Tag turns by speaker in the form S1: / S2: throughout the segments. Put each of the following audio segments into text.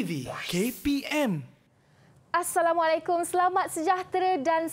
S1: TV KPM
S2: Assalamualaikum, selamat sejahtera dan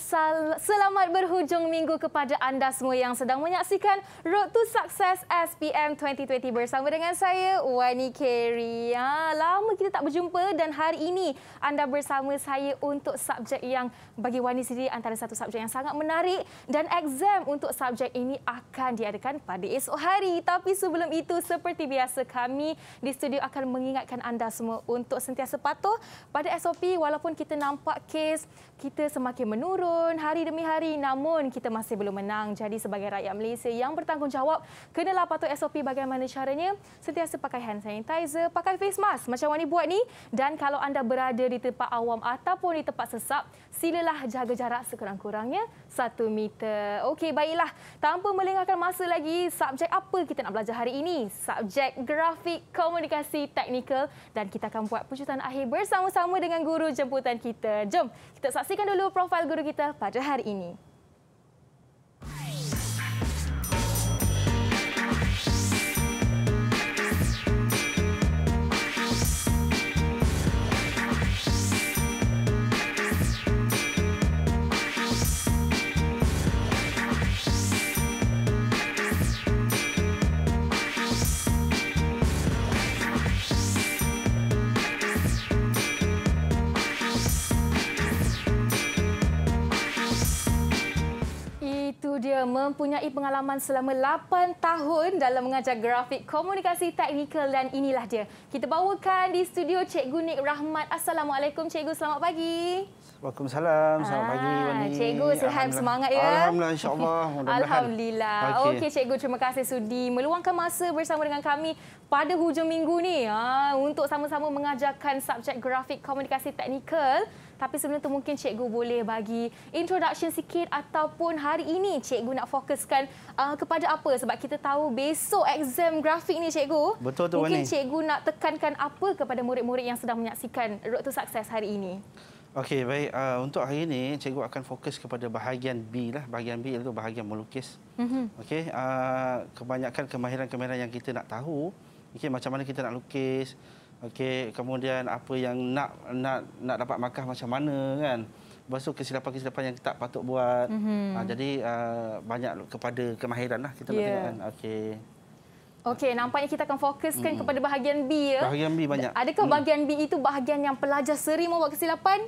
S2: selamat berhujung minggu kepada anda semua yang sedang menyaksikan Road to Success SPM 2020 bersama dengan saya Wani Kerry. Ha, ya, lama kita tak berjumpa dan hari ini anda bersama saya untuk subjek yang bagi Wani sendiri antara satu subjek yang sangat menarik dan exam untuk subjek ini akan diadakan pada esok hari. Tapi sebelum itu seperti biasa kami di studio akan mengingatkan anda semua untuk sentiasa patuh pada SOP walaupun kita kita nampak kes kita semakin menurun hari demi hari namun kita masih belum menang. Jadi sebagai rakyat Malaysia yang bertanggungjawab kenalah patut SOP bagaimana caranya sentiasa pakai hand sanitizer, pakai face mask macam Wani buat ni dan kalau anda berada di tempat awam ataupun di tempat sesak silalah jaga jarak sekurang-kurangnya satu meter. Okey, baiklah. Tanpa melengahkan masa lagi, subjek apa kita nak belajar hari ini? Subjek grafik komunikasi teknikal dan kita akan buat pujutan akhir bersama-sama dengan guru jemputan kita. Jom, kita saksikan dulu profil guru kita pada hari ini. mempunyai pengalaman selama 8 tahun dalam mengajar grafik komunikasi teknikal dan inilah dia. Kita bawakan di studio Cikgu Nik Rahmat. Assalamualaikum Cikgu, selamat pagi.
S3: Waalaikumsalam. Selamat ah, pagi Wani. Cikgu sihat semangat ya. Alhamdulillah insya Alhamdulillah. Okey okay,
S2: cikgu terima kasih sudi meluangkan masa bersama dengan kami pada hujung minggu ni ha untuk sama-sama mengajarkan subjek grafik komunikasi teknikal. Tapi sebelum tu mungkin cikgu boleh bagi introduction sikit ataupun hari ini cikgu nak fokuskan uh, kepada apa sebab kita tahu besok exam grafik ni cikgu. Betul tu Mungkin Wani. cikgu nak tekankan apa kepada murid-murid yang sedang menyaksikan Road to Success hari ini.
S3: Okey, baik. Uh, untuk hari ini, cikgu akan fokus kepada bahagian B. lah. Bahagian B itu bahagian melukis. Mm -hmm. Okey, uh, kebanyakan kemahiran-kemahiran yang kita nak tahu, okay, macam mana kita nak lukis, Okey, kemudian apa yang nak nak nak dapat makah macam mana kan? Lepas kesilapan-kesilapan yang tak patut buat. Mm-hmm. Ha, jadi uh, banyak kepada kemahiran lah kita yeah. nak ya. kan? Okey.
S2: Okey, nampaknya kita akan fokuskan mm-hmm. kepada bahagian B ya. Bahagian
S3: B banyak. Adakah mhm.
S2: bahagian B itu bahagian yang pelajar sering membuat kesilapan?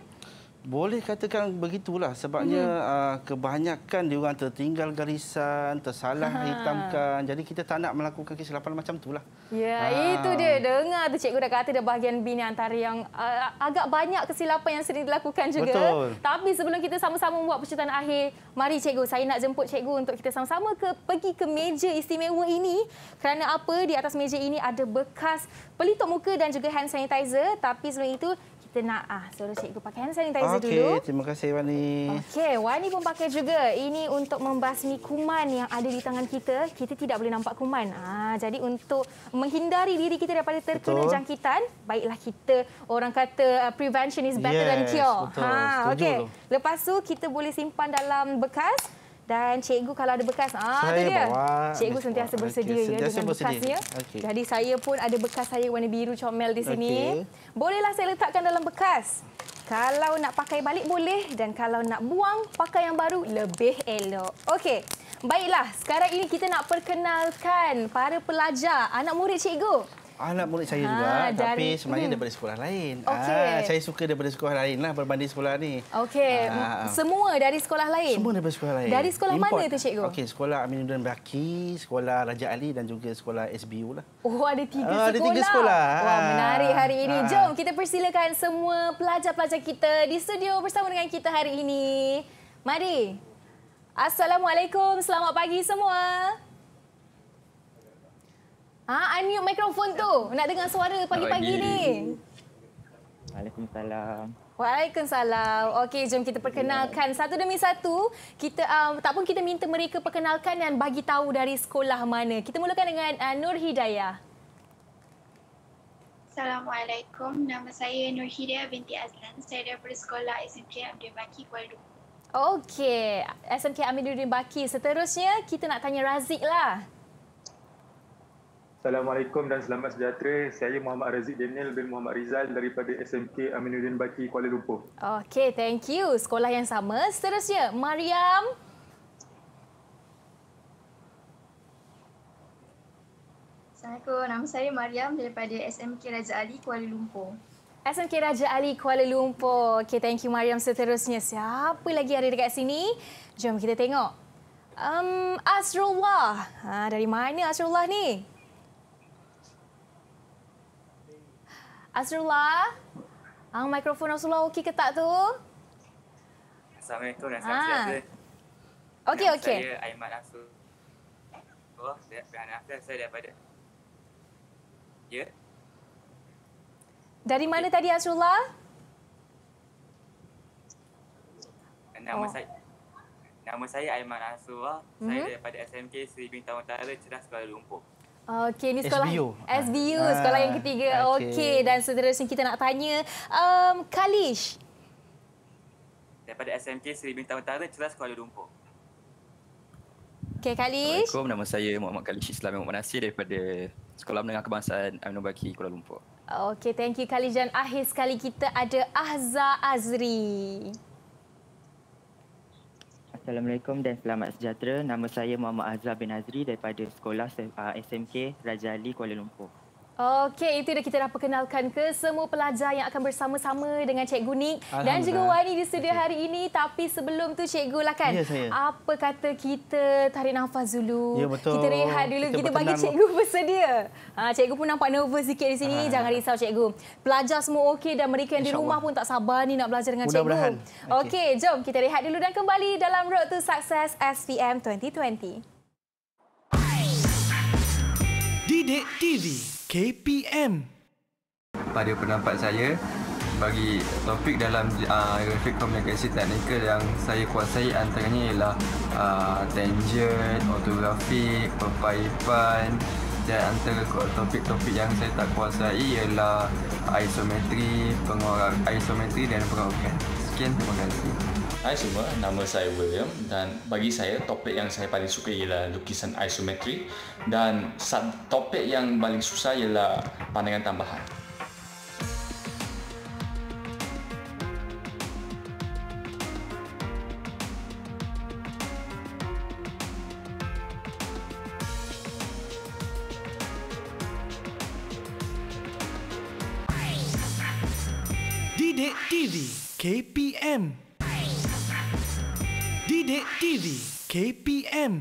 S3: boleh katakan begitulah sebabnya hmm. uh, kebanyakan diorang tertinggal garisan, tersalah Aha. hitamkan. Jadi kita tak nak melakukan kesilapan macam itulah.
S2: Ya, uh. itu dia. Dengar tu cikgu dah kata ada bahagian bini antara yang uh, agak banyak kesilapan yang sering dilakukan juga. Betul. Tapi sebelum kita sama-sama buat percutan akhir, mari cikgu saya nak jemput cikgu untuk kita sama-sama ke pergi ke meja istimewa ini. Kerana apa? Di atas meja ini ada bekas pelitup muka dan juga hand sanitizer. Tapi sebelum itu, kita nak ah suruh cikgu pakai hand sanitizer okay, dulu. Okey,
S3: terima kasih Wani.
S2: Okey, Wani pun pakai juga. Ini untuk membasmi kuman yang ada di tangan kita. Kita tidak boleh nampak kuman. Ah, jadi untuk menghindari diri kita daripada terkena betul. jangkitan, baiklah kita orang kata uh, prevention is better yes, than cure. Ha, okey. Lepas tu kita boleh simpan dalam bekas. Dan cikgu kalau ada bekas, ah, saya dia. bawa. Cikgu Miss sentiasa bawa. bersedia okay. Ya sentiasa dengan bersedia. bekasnya. Okay. Jadi saya pun ada bekas saya warna biru comel di sini. Okay. Bolehlah saya letakkan dalam bekas. Kalau nak pakai balik boleh dan kalau nak buang, pakai yang baru lebih elok. Okey, baiklah. Sekarang ini kita nak perkenalkan para pelajar, anak murid cikgu.
S3: Anak murid saya ha, juga jari. tapi hmm. sebenarnya hmm. daripada sekolah lain. Ah, okay. Ha, saya suka daripada sekolah lain lah berbanding sekolah ni.
S2: Okey. Ha. Semua dari sekolah lain. Semua daripada sekolah lain. Dari sekolah Import. mana tu cikgu?
S3: Okey, sekolah Aminuddin Baki, sekolah Raja Ali dan juga sekolah SBU lah.
S2: Oh, ada tiga sekolah. Ada tiga sekolah. Wah, menarik hari ini. Ha. Jom kita persilakan semua pelajar-pelajar kita di studio bersama dengan kita hari ini. Mari. Assalamualaikum. Selamat pagi semua. Ah, ha, unmute mikrofon tu. Nak dengar suara pagi-pagi ni.
S4: Waalaikumsalam.
S2: Waalaikumsalam. Okey, jom kita perkenalkan satu demi satu. Kita um, tak pun kita minta mereka perkenalkan dan bagi tahu dari sekolah mana. Kita mulakan dengan uh, Nur Hidayah. Assalamualaikum. Nama saya Nur Hidayah binti Azlan. Saya daripada sekolah SMK Abdul Baki Kuala Lumpur. Okey, SMK Amiruddin Baki. Seterusnya kita nak tanya Razik lah.
S5: Assalamualaikum dan selamat sejahtera. Saya Muhammad Razik Daniel bin Muhammad Rizal daripada SMK Aminuddin Baki, Kuala Lumpur.
S2: Okey, thank you. Sekolah yang sama. Seterusnya, Mariam. Assalamualaikum. Nama saya Mariam daripada SMK Raja Ali, Kuala Lumpur. SMK Raja Ali, Kuala Lumpur. Okey, thank you Mariam. Seterusnya, siapa lagi ada dekat sini? Jom kita tengok. Um, Asrullah. Ha, dari mana Asrullah ni? Azrullah. Ah, mikrofon Azrullah okey ke tak tu?
S5: Assalamualaikum dan salam ah. sejahtera. Okey, okey. Saya Aiman Azrul. Oh, saya Bihan Azrul. Saya daripada... Ya? Yeah.
S2: Dari mana ya. tadi Azrullah?
S5: Nama oh. saya... Nama saya Aiman Azrullah. Mm-hmm. Saya mhm. daripada SMK Seri Bintang Utara, Cerah Sekolah Lumpur.
S2: Okey, ni sekolah SBU, SBU ah, sekolah yang ketiga. Okey, okay. dan seterusnya kita nak tanya um, Kalish.
S5: Daripada SMK Seri Bintang Utara, Ceras Kuala Lumpur.
S2: Okey, Kalish. Assalamualaikum, nama saya Muhammad Kalish Islam Muhammad Nasir daripada Sekolah Menengah Kebangsaan
S3: Aminul Baki, Kuala Lumpur.
S2: Okey, thank you Kalish. Dan akhir sekali kita ada Ahza Azri.
S3: Assalamualaikum dan selamat sejahtera. Nama saya Muhammad Azhar bin Azri daripada Sekolah SMK ah, Raja Ali Kuala Lumpur.
S2: Okey, itu dah kita dah perkenalkan ke semua pelajar yang akan bersama-sama dengan Cikgu Nik dan juga Wani di studio hari ini. Tapi sebelum tu Cikgu lah kan, ya, apa kata kita tarik nafas dulu. Ya, betul. Kita rehat dulu, kita, kita bagi Cikgu bersedia. Ha, cikgu pun nampak nervous sikit di sini, ha. jangan risau Cikgu. Pelajar semua okey dan mereka yang di rumah pun tak sabar ni nak belajar dengan Mudah Cikgu. Okey, okay, jom kita rehat dulu dan kembali dalam Road to Success SPM
S1: 2020. Didik TV. KPM.
S5: Pada pendapat saya, bagi topik dalam uh, ah, grafik komunikasi teknikal yang saya kuasai antaranya ialah uh, tangent, autografik, perpaipan dan antara topik-topik yang saya tak kuasai ialah isometri, pengorak isometri dan pengorakan. Sekian, terima kasih. Hai semua, nama saya William dan bagi saya topik yang saya paling suka ialah lukisan isometri dan topik yang paling susah ialah pandangan tambahan.
S1: Didik TV KPM Sidik TV KPM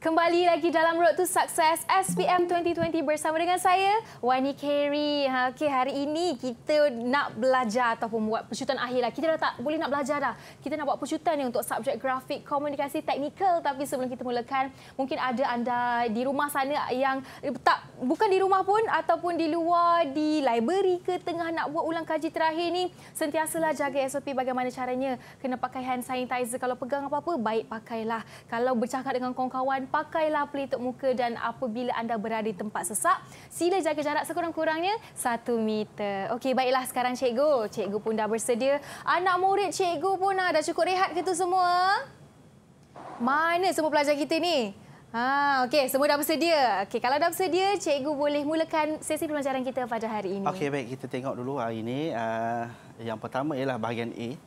S2: Kembali lagi dalam Road to Success SPM 2020 bersama dengan saya, Wani Carey. Ha, okay, hari ini kita nak belajar ataupun buat percutan akhir. lah Kita dah tak boleh nak belajar dah. Kita nak buat percutan ni untuk subjek grafik komunikasi teknikal. Tapi sebelum kita mulakan, mungkin ada anda di rumah sana yang eh, tak bukan di rumah pun ataupun di luar, di library ke tengah nak buat ulang kaji terakhir ni. Sentiasalah jaga SOP bagaimana caranya. Kena pakai hand sanitizer. Kalau pegang apa-apa, baik pakailah. Kalau bercakap dengan kawan-kawan, pakailah pelitup muka dan apabila anda berada di tempat sesak, sila jaga jarak sekurang-kurangnya satu meter. Okey, baiklah sekarang cikgu. Cikgu pun dah bersedia. Anak murid cikgu pun ah, dah cukup rehat ke tu semua? Mana semua pelajar kita ni? Ha, okey, semua dah bersedia. Okey, kalau dah bersedia, cikgu boleh mulakan sesi pembelajaran kita pada hari ini. Okey, baik
S3: kita tengok dulu hari ini uh, yang pertama ialah bahagian A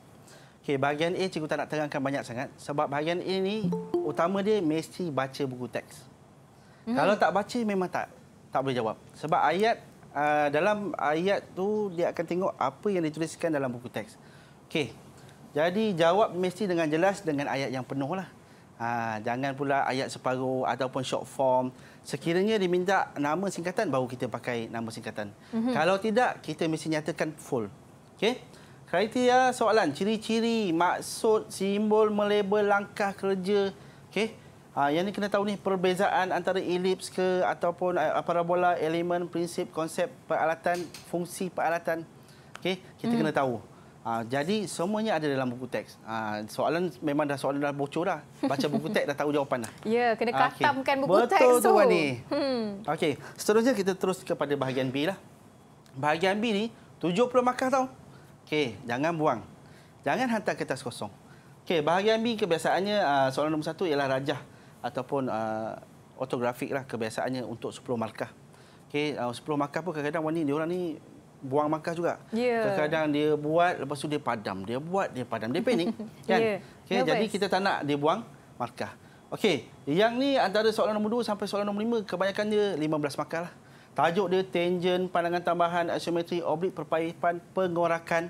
S3: Okey, bahagian A cikgu tak nak terangkan banyak sangat sebab bahagian A ni utama dia mesti baca buku teks. Hmm. Kalau tak baca memang tak tak boleh jawab. Sebab ayat uh, dalam ayat tu dia akan tengok apa yang dituliskan dalam buku teks. Okey. Jadi jawab mesti dengan jelas dengan ayat yang penuh lah. Ha, jangan pula ayat separuh ataupun short form. Sekiranya diminta nama singkatan baru kita pakai nama singkatan. Mm-hmm. Kalau tidak kita mesti nyatakan full. Okey? Kriteria soalan ciri-ciri, maksud, simbol, melabel, langkah kerja. Okey. Ha, yang ni kena tahu ni perbezaan antara elips ke ataupun eh, parabola, elemen, prinsip, konsep, peralatan, fungsi peralatan. Okey, kita mm. kena tahu. Ha, jadi semuanya ada dalam buku teks. Ha, soalan memang dah soalan dah bocor dah. Baca buku teks dah tahu jawapan dah. Ya,
S2: yeah, kena katamkan okay. buku Betul teks tu. Betul tuan ni. Hmm.
S3: Okey, seterusnya kita terus kepada bahagian B lah. Bahagian B ni 70 markah tau. Okey, jangan buang. Jangan hantar kertas kosong. Okey, bahagian B kebiasaannya ah, soalan nombor satu ialah rajah ataupun ah, autografik lah kebiasaannya untuk 10 markah. Okey, 10 ah, markah pun kadang-kadang orang ni, diorang ni buang markah juga.
S4: Yeah. Kadang-kadang
S3: dia buat, lepas tu dia padam. Dia buat, dia padam. Dia panik. Ya, kan? Yeah. Okay, no jadi best. kita tak nak dia buang markah. Okey, yang ni antara soalan nombor 2 sampai soalan nombor 5, kebanyakan dia 15 markah lah. Tajuk dia tangent pandangan tambahan asimetri oblik perpaipan pengorakan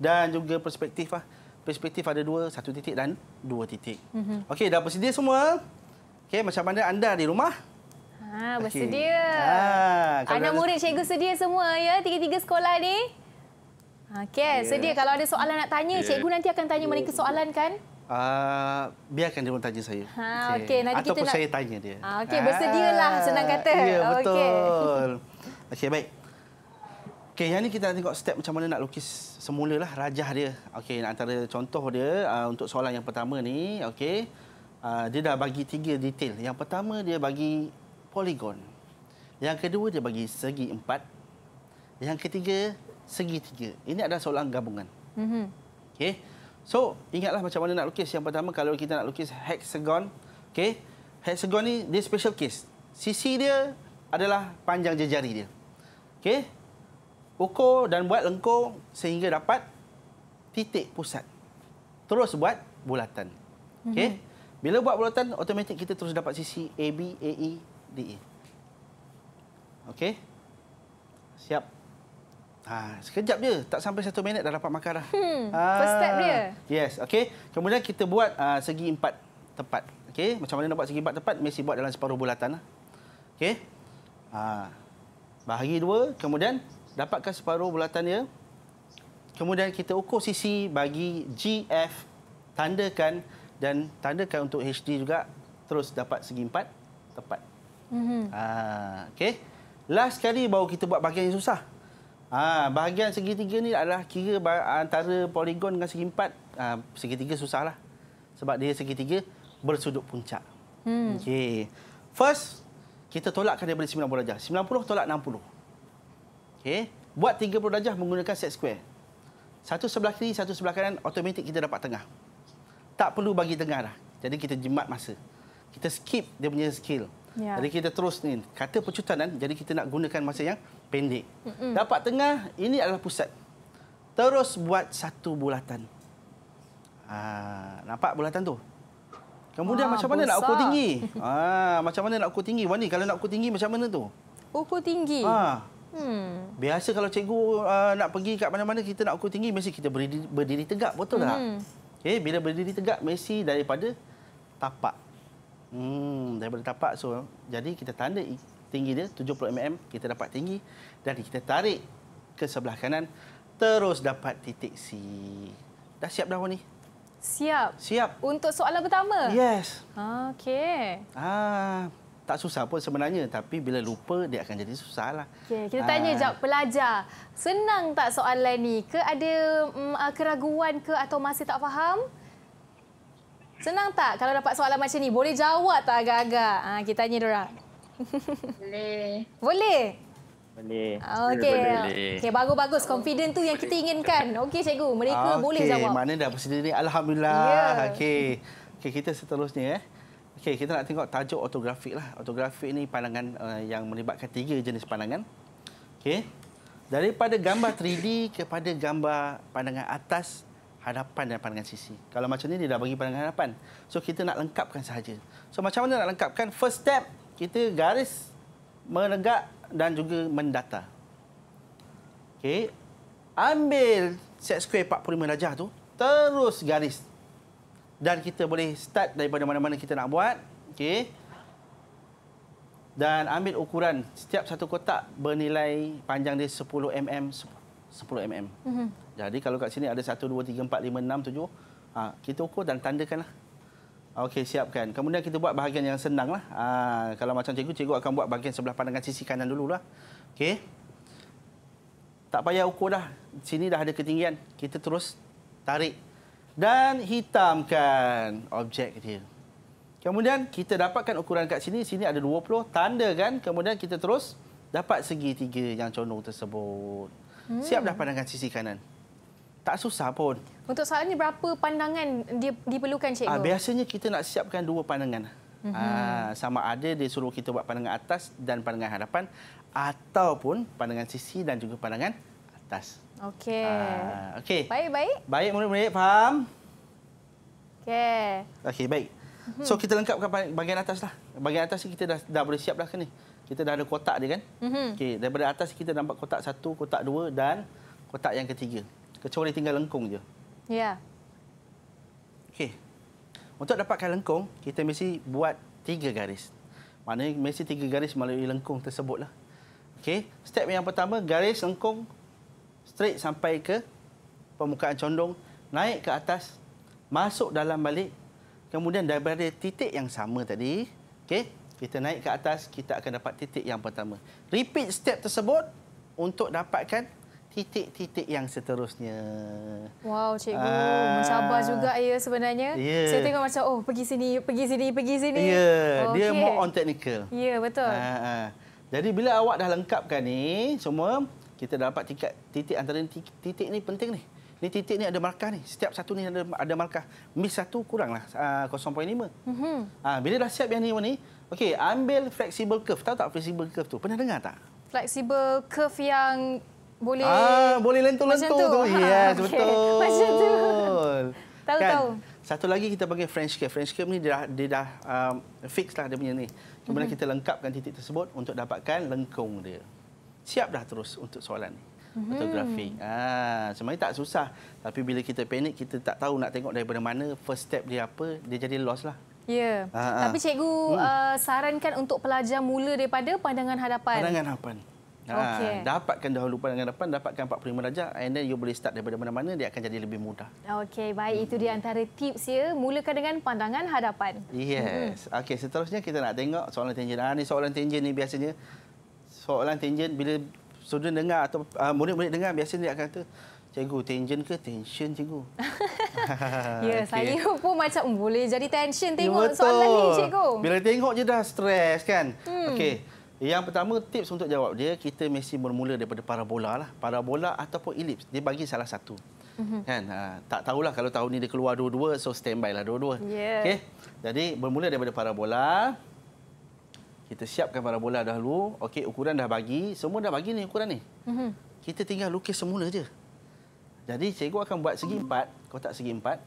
S3: dan juga perspektif lah. Perspektif ada dua, satu titik dan dua titik. Mm -hmm. Okey, dah bersedia semua? Okey, macam mana anda di rumah?
S2: Ha, bersedia. Okay. Ha, Anak murid cikgu sedia semua ya, tiga-tiga sekolah ni. Okey, yeah. sedia kalau ada soalan nak tanya, yeah. cikgu nanti akan tanya mereka soalan kan?
S3: Uh, biarkan dia orang tanya saya. Ha, okey, okay, nanti Ataupun kita nak... saya tanya dia. Ha, okey,
S2: bersedialah ah, senang kata. Ya, yeah, betul.
S3: Okey, okay, baik. Okey, yang ni kita nak tengok step macam mana nak lukis semula lah rajah dia. Okey, antara contoh dia uh, untuk soalan yang pertama ni, okey. Uh, dia dah bagi tiga detail. Yang pertama dia bagi poligon. Yang kedua dia bagi segi empat. Yang ketiga segi tiga. Ini adalah soalan gabungan. Mm -hmm. Okey. So, ingatlah macam mana nak lukis. Yang pertama kalau kita nak lukis hexagon, okey. Hexagon ni dia special case. Sisi dia adalah panjang jejari dia. Okey. Ukur dan buat lengkung sehingga dapat titik pusat. Terus buat bulatan. Okey. Mm -hmm. Bila buat bulatan, automatik kita terus dapat sisi AB, AE, DE. Okey. Siap. Ha, sekejap je, tak sampai satu minit dah dapat makar dah.
S4: Hmm, ha, first step dia.
S3: Yes, okey. Kemudian kita buat uh, segi empat tepat. Okey, macam mana nak buat segi empat tepat? Mesti buat dalam separuh bulatan. Lah. Okey. Ha, bahagi dua, kemudian dapatkan separuh bulatan dia. Kemudian kita ukur sisi bagi GF tandakan dan tandakan untuk HD juga terus dapat segi empat tepat. Mm -hmm. Ah, okay. Last sekali baru kita buat bahagian yang susah. Ah, bahagian segitiga ini adalah kira antara poligon dengan segi empat. Ah, segitiga susahlah. Sebab dia segitiga bersudut puncak. Mm. Okay. First, kita tolakkan daripada 90 darjah. 90 tolak 60. Okey. Buat 30 darjah menggunakan set square. Satu sebelah kiri, satu sebelah kanan, automatik kita dapat tengah. Tak perlu bagi tengah dah. Jadi kita jimat masa. Kita skip dia punya skill. Ya. Jadi kita terus ni. Kata pecutan kan, jadi kita nak gunakan masa yang pendek. Mm-mm. Dapat tengah, ini adalah pusat. Terus buat satu bulatan. Ha, nampak bulatan tu? Kemudian ha, macam mana busa. nak ukur tinggi? Ha, macam mana nak ukur tinggi? Wani, kalau nak ukur tinggi macam mana tu?
S2: Ukur tinggi? Ha. Hmm.
S3: Biasa kalau cikgu uh, nak pergi kat mana-mana kita nak ukur tinggi mesti kita berdiri, berdiri tegak betul hmm. tak? Eh, okey, bila berdiri tegak mesti daripada tapak. Hmm, daripada tapak so jadi kita tanda tinggi dia 70 mm kita dapat tinggi dan kita tarik ke sebelah kanan terus dapat titik C. Dah siap dah awak ni? Siap. Siap.
S2: Untuk soalan pertama? Yes. Ha, okey.
S3: Ah, tak susah pun sebenarnya tapi bila lupa dia akan jadi susah lah.
S2: Okay, kita tanya ah. jawab pelajar. Senang tak soalan ni? Ke ada um, keraguan ke atau masih tak faham? Senang tak kalau dapat soalan macam ni? Boleh jawab tak agak-agak? Ha, kita tanya dia Boleh. Boleh. Boleh. Okey. Okey, bagus-bagus. Confident tu yang kita inginkan. Okey, cikgu. Mereka okay. boleh jawab. Okey,
S3: mana dah bersedia ni? Alhamdulillah. Yeah. Okey. Okey, kita seterusnya eh. Okay, kita nak tengok tajuk autografik lah. Autografik ni pandangan uh, yang melibatkan tiga jenis pandangan. Okay, Daripada gambar 3D kepada gambar pandangan atas, hadapan dan pandangan sisi. Kalau macam ni dia dah bagi pandangan hadapan. So kita nak lengkapkan sahaja. So macam mana nak lengkapkan? First step, kita garis menegak dan juga mendata. Okay, Ambil set skuer 45 darjah tu, terus garis dan kita boleh start daripada mana-mana kita nak buat. Okey. Dan ambil ukuran setiap satu kotak bernilai panjang dia 10 mm 10 mm. Jadi kalau kat sini ada 1 2 3 4 5 6 7, ha, kita ukur dan tandakanlah. Okey, siapkan. Kemudian kita buat bahagian yang senanglah. Ah ha, kalau macam cikgu, cikgu akan buat bahagian sebelah pandangan sisi kanan dulu lah, okay? Tak payah ukur dah. Sini dah ada ketinggian. Kita terus tarik dan hitamkan objek dia. Kemudian kita dapatkan ukuran kat sini, sini ada 20, tanda kan. Kemudian kita terus dapat segi tiga yang condong tersebut. Hmm. Siap dah pandangan sisi kanan. Tak susah pun.
S2: Untuk soalan ini, berapa pandangan dia diperlukan, Cikgu? Ah, biasanya
S3: kita nak siapkan dua pandangan.
S2: Mm -hmm.
S3: sama ada dia suruh kita buat pandangan atas dan pandangan hadapan ataupun pandangan sisi dan juga pandangan atas.
S2: Okey. Uh, okey. Baik-baik.
S3: Baik murid-murid faham? Okey. Okey, baik.
S2: Mhm. So
S3: kita lengkapkan bahagian atas lah. Bahagian atas ni kita dah dah boleh siaplah kan ni. Kita dah ada kotak dia kan? Mhm. Okey, daripada atas kita nampak kotak satu, kotak dua dan kotak yang ketiga. Kecuali tinggal lengkung je. Ya. Okey. Untuk dapatkan lengkung, kita mesti buat tiga garis. Maknanya mesti tiga garis melalui lengkung tersebut lah. Okey, step yang pertama garis lengkung straight sampai ke permukaan condong, naik ke atas, masuk dalam balik. Kemudian daripada titik yang sama tadi, okey, kita naik ke atas, kita akan dapat titik yang pertama. Repeat step tersebut untuk dapatkan titik-titik yang seterusnya.
S2: Wow, cikgu, Aa, ah. mencabar juga ya sebenarnya. Yeah. Saya tengok macam oh, pergi sini, pergi sini, pergi sini. Ya, yeah, okay. dia more on
S3: technical. Ya,
S2: yeah, betul. Aa, ah,
S3: ah. jadi bila awak dah lengkapkan ni semua, kita dapat tingkat titik antara titik, titik ni penting ni. Ni titik ni ada markah ni. Setiap satu ni ada ada markah. Miss satu kuranglah uh, ah, 0.5. Mm -hmm. uh, ah, bila dah siap yang ni ni, okey, ambil flexible curve. Tahu tak flexible curve tu? Pernah dengar tak?
S2: Flexible curve yang boleh Ah, boleh lentur-lentur tu. Ya, yes, okay. betul. Tahu-tahu. Kan?
S3: Satu lagi kita panggil French curve. French curve ni dia dah dia dah um, fix lah dia punya ni. Kemudian mm -hmm. kita lengkapkan titik tersebut untuk dapatkan lengkung dia siap dah terus untuk soalan
S2: hmm. fotografi.
S3: Mm-hmm. Ah, sebenarnya tak susah tapi bila kita panik kita tak tahu nak tengok daripada mana first step dia apa, dia jadi lost lah. Ya. Ha, tapi ha. cikgu hmm.
S2: uh, sarankan untuk pelajar mula daripada pandangan hadapan. Pandangan
S3: hadapan. Ha, ah, okay. dapatkan dahulu pandangan hadapan, dapatkan 45 darjah and then you boleh start daripada mana-mana dia akan jadi lebih mudah.
S2: Okey, baik hmm. itu di antara tips ya, mulakan dengan pandangan hadapan. Yes.
S3: Hmm. Okey, seterusnya kita nak tengok soalan tangent. Ha, ni soalan tangent ni biasanya soalan tangent bila student dengar atau ah, murid-murid dengar biasanya dia akan kata Cikgu, tension ke tension, cikgu? ya, okay. saya
S2: pun macam hmm, boleh jadi tension ya, tengok ya, soalan ni, cikgu. Bila
S3: tengok je dah stres kan? Hmm. Okey. Yang pertama tips untuk jawab dia, kita mesti bermula daripada parabola lah. Parabola ataupun elips, dia bagi salah satu. Mhm. Kan? Ha, tak tahulah kalau tahun ni dia keluar dua-dua, so standby lah dua-dua. Yeah. Okey. Jadi bermula daripada parabola kita siapkan parabola dahulu. Okey, ukuran dah bagi, semua dah bagi ni ukuran ni. Mm -hmm. Kita tinggal lukis semula je. Jadi cikgu akan buat segi empat, kotak segi empat.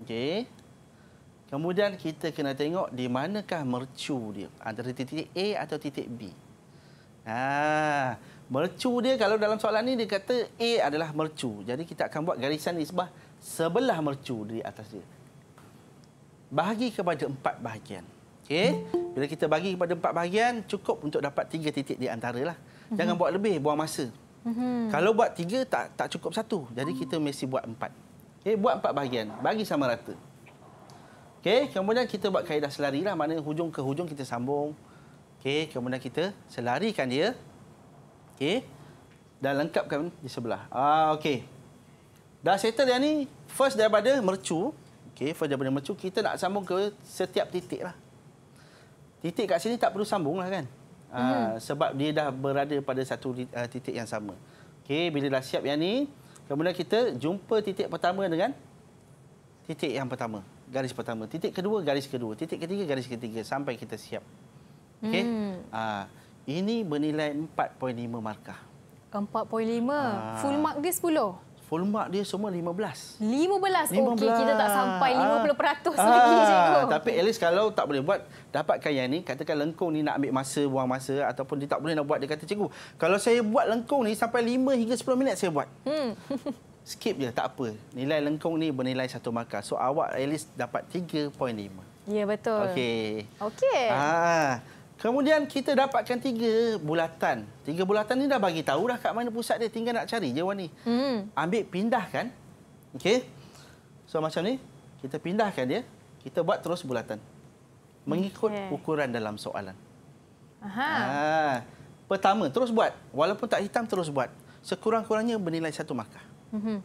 S3: Okey. Kemudian kita kena tengok di manakah mercu dia. Antara titik A atau titik B. Ah, mercu dia kalau dalam soalan ni dia kata A adalah mercu. Jadi kita akan buat garisan isbah sebelah mercu di atas dia. Bahagi kepada empat bahagian. Okey. Bila kita bagi kepada empat bahagian, cukup untuk dapat tiga titik di antaralah. Jangan mm -hmm. buat lebih, buang masa.
S4: Mm -hmm. Kalau
S3: buat tiga, tak tak cukup satu. Jadi kita mesti buat empat. Okey, buat empat bahagian. Bagi sama rata. Okey, kemudian kita buat kaedah selari lah. Maknanya hujung ke hujung kita sambung. Okey, kemudian kita selarikan dia. Okey. Dan lengkapkan di sebelah. Ah, Okey. Dah settle yang ni. First daripada mercu. Okey, first daripada mercu. Kita nak sambung ke setiap titik lah titik kat sini tak perlu sambung lah kan hmm. uh, sebab dia dah berada pada satu uh, titik yang sama okey bila dah siap yang ni kemudian kita jumpa titik pertama dengan titik yang pertama garis pertama titik kedua garis kedua titik ketiga garis ketiga sampai kita siap okey hmm. uh, ini bernilai 4.5 markah
S2: 4.5 uh, full mark dia 10 full mark dia semua 15. 15? 15. Okey, kita tak sampai 50% ah. ah. lagi cikgu.
S3: Tapi at least kalau tak boleh buat, dapatkan yang ni. Katakan lengkung ni nak ambil masa, buang masa ataupun dia tak boleh nak buat. Dia kata, cikgu, kalau saya buat lengkung ni sampai 5 hingga 10 minit saya buat.
S2: Hmm.
S3: Skip je, tak apa. Nilai lengkung ni bernilai satu markah. So, awak at least dapat 3.5.
S2: Ya, betul. Okey. Okey.
S3: Ah. Kemudian kita dapatkan tiga bulatan. Tiga bulatan ni dah bagi tahu dah kat mana pusat dia. Tinggal nak cari je Wani. Hmm. Ambil pindahkan. Okey. So macam ni, kita pindahkan dia, kita buat terus bulatan. Mengikut okay. ukuran dalam soalan. Aha. Ha. Pertama, terus buat. Walaupun tak hitam, terus buat. Sekurang-kurangnya bernilai satu markah. Mhm.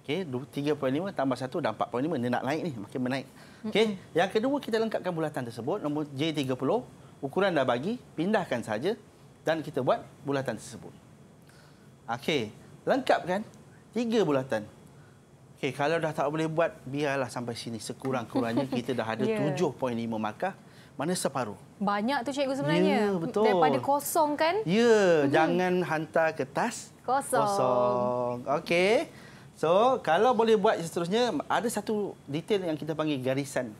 S3: Okey, 3.5 tambah 1 dah 4.5. Dia nak naik ni, makin menaik. Okey, yang kedua kita lengkapkan bulatan tersebut. Nombor J30 ukuran dah bagi, pindahkan saja dan kita buat bulatan tersebut. Okey, kan? tiga bulatan. Okey, kalau dah tak boleh buat, biarlah sampai sini. Sekurang-kurangnya kita dah ada yeah. 7.5 markah, mana separuh.
S2: Banyak tu cikgu sebenarnya. Ya, yeah, betul. Daripada kosong kan? Ya,
S3: yeah, hmm. jangan hantar kertas kosong. kosong. Okey. So, kalau boleh buat seterusnya, ada satu detail yang kita panggil garisan.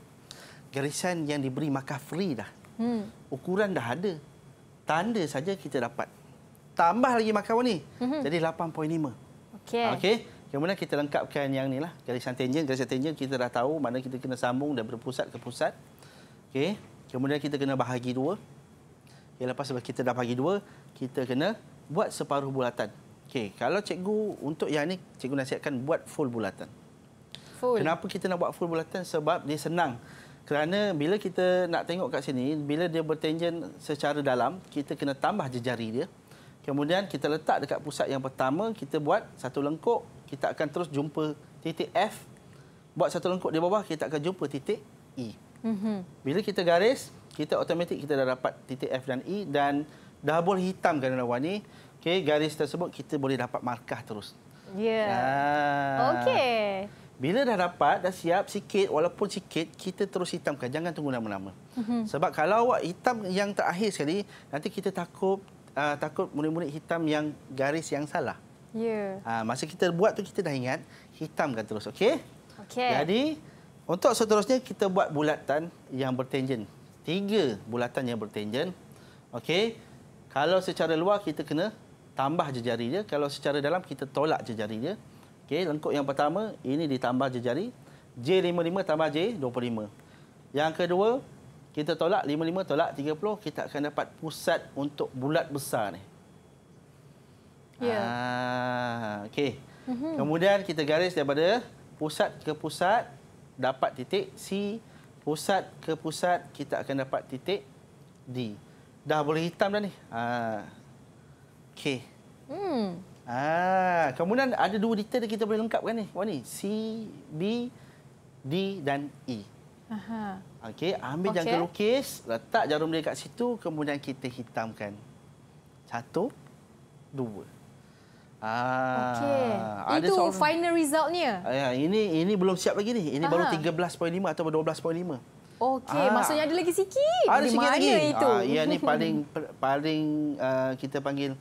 S3: Garisan yang diberi markah free dah. Hmm. Ukuran dah ada. Tanda saja kita dapat. Tambah lagi makan warna ni. Hmm. Jadi 8.5. Okey. Okey. Kemudian kita lengkapkan yang ni lah. Garis antenya. Garis antenya kita dah tahu mana kita kena sambung daripada pusat ke pusat. Okey. Kemudian kita kena bahagi dua. Okay, lepas sebab kita dah bahagi dua, kita kena buat separuh bulatan. Okey, kalau cikgu untuk yang ni, cikgu nasihatkan buat full bulatan. Full. Kenapa kita nak buat full bulatan? Sebab dia senang. Kerana bila kita nak tengok kat sini, bila dia bertenjen secara dalam, kita kena tambah jari dia. Kemudian kita letak dekat pusat yang pertama, kita buat satu lengkuk, kita akan terus jumpa titik F. Buat satu lengkuk di bawah, kita akan jumpa titik E. Mhm. Bila kita garis, kita otomatik kita dah dapat titik F dan E dan dah boleh hitam gandawan ni. Okey, garis tersebut kita boleh dapat markah terus. Ya. Yeah. Ah. Okey. Bila dah dapat, dah siap sikit, walaupun sikit, kita terus hitamkan. Jangan tunggu lama-lama. Mhm. Sebab kalau awak hitam yang terakhir sekali, nanti kita takut uh, takut murid-murid hitam yang garis yang salah. Yeah. Ya. Uh, masa kita buat tu kita dah ingat, hitamkan terus. Okey?
S2: Okay. Jadi,
S3: untuk seterusnya, kita buat bulatan yang bertenjen. Tiga bulatan yang bertenjen. Okey? Kalau secara luar, kita kena tambah jari dia. Kalau secara dalam, kita tolak jari dia. Okey, lengkuk yang pertama ini ditambah jari J55 tambah J25. Yang kedua, kita tolak 55 tolak 30 kita akan dapat pusat untuk bulat besar ni. Ya. Yeah. Ah, okey.
S4: Mm -hmm. Kemudian
S3: kita garis daripada pusat ke pusat dapat titik C, pusat ke pusat kita akan dapat titik D. Dah boleh hitam dah ni. Ah. Okey. Hmm. Ah, kemudian ada dua detail yang kita boleh lengkapkan ni. Wah ni, C, B, D dan E. Aha. Okey, ambil okay. jangka lukis, letak jarum dia kat situ, kemudian kita hitamkan. Satu, dua. Ah, okay. itu
S2: final result ni ah,
S3: Ya, ini ini belum siap lagi ni. Ini Aha. baru 13.5 atau 12.5.
S2: Okey, ah. maksudnya ada lagi sikit. Ada sikit lagi. Itu? Ah, ya ni paling
S3: paling uh, kita panggil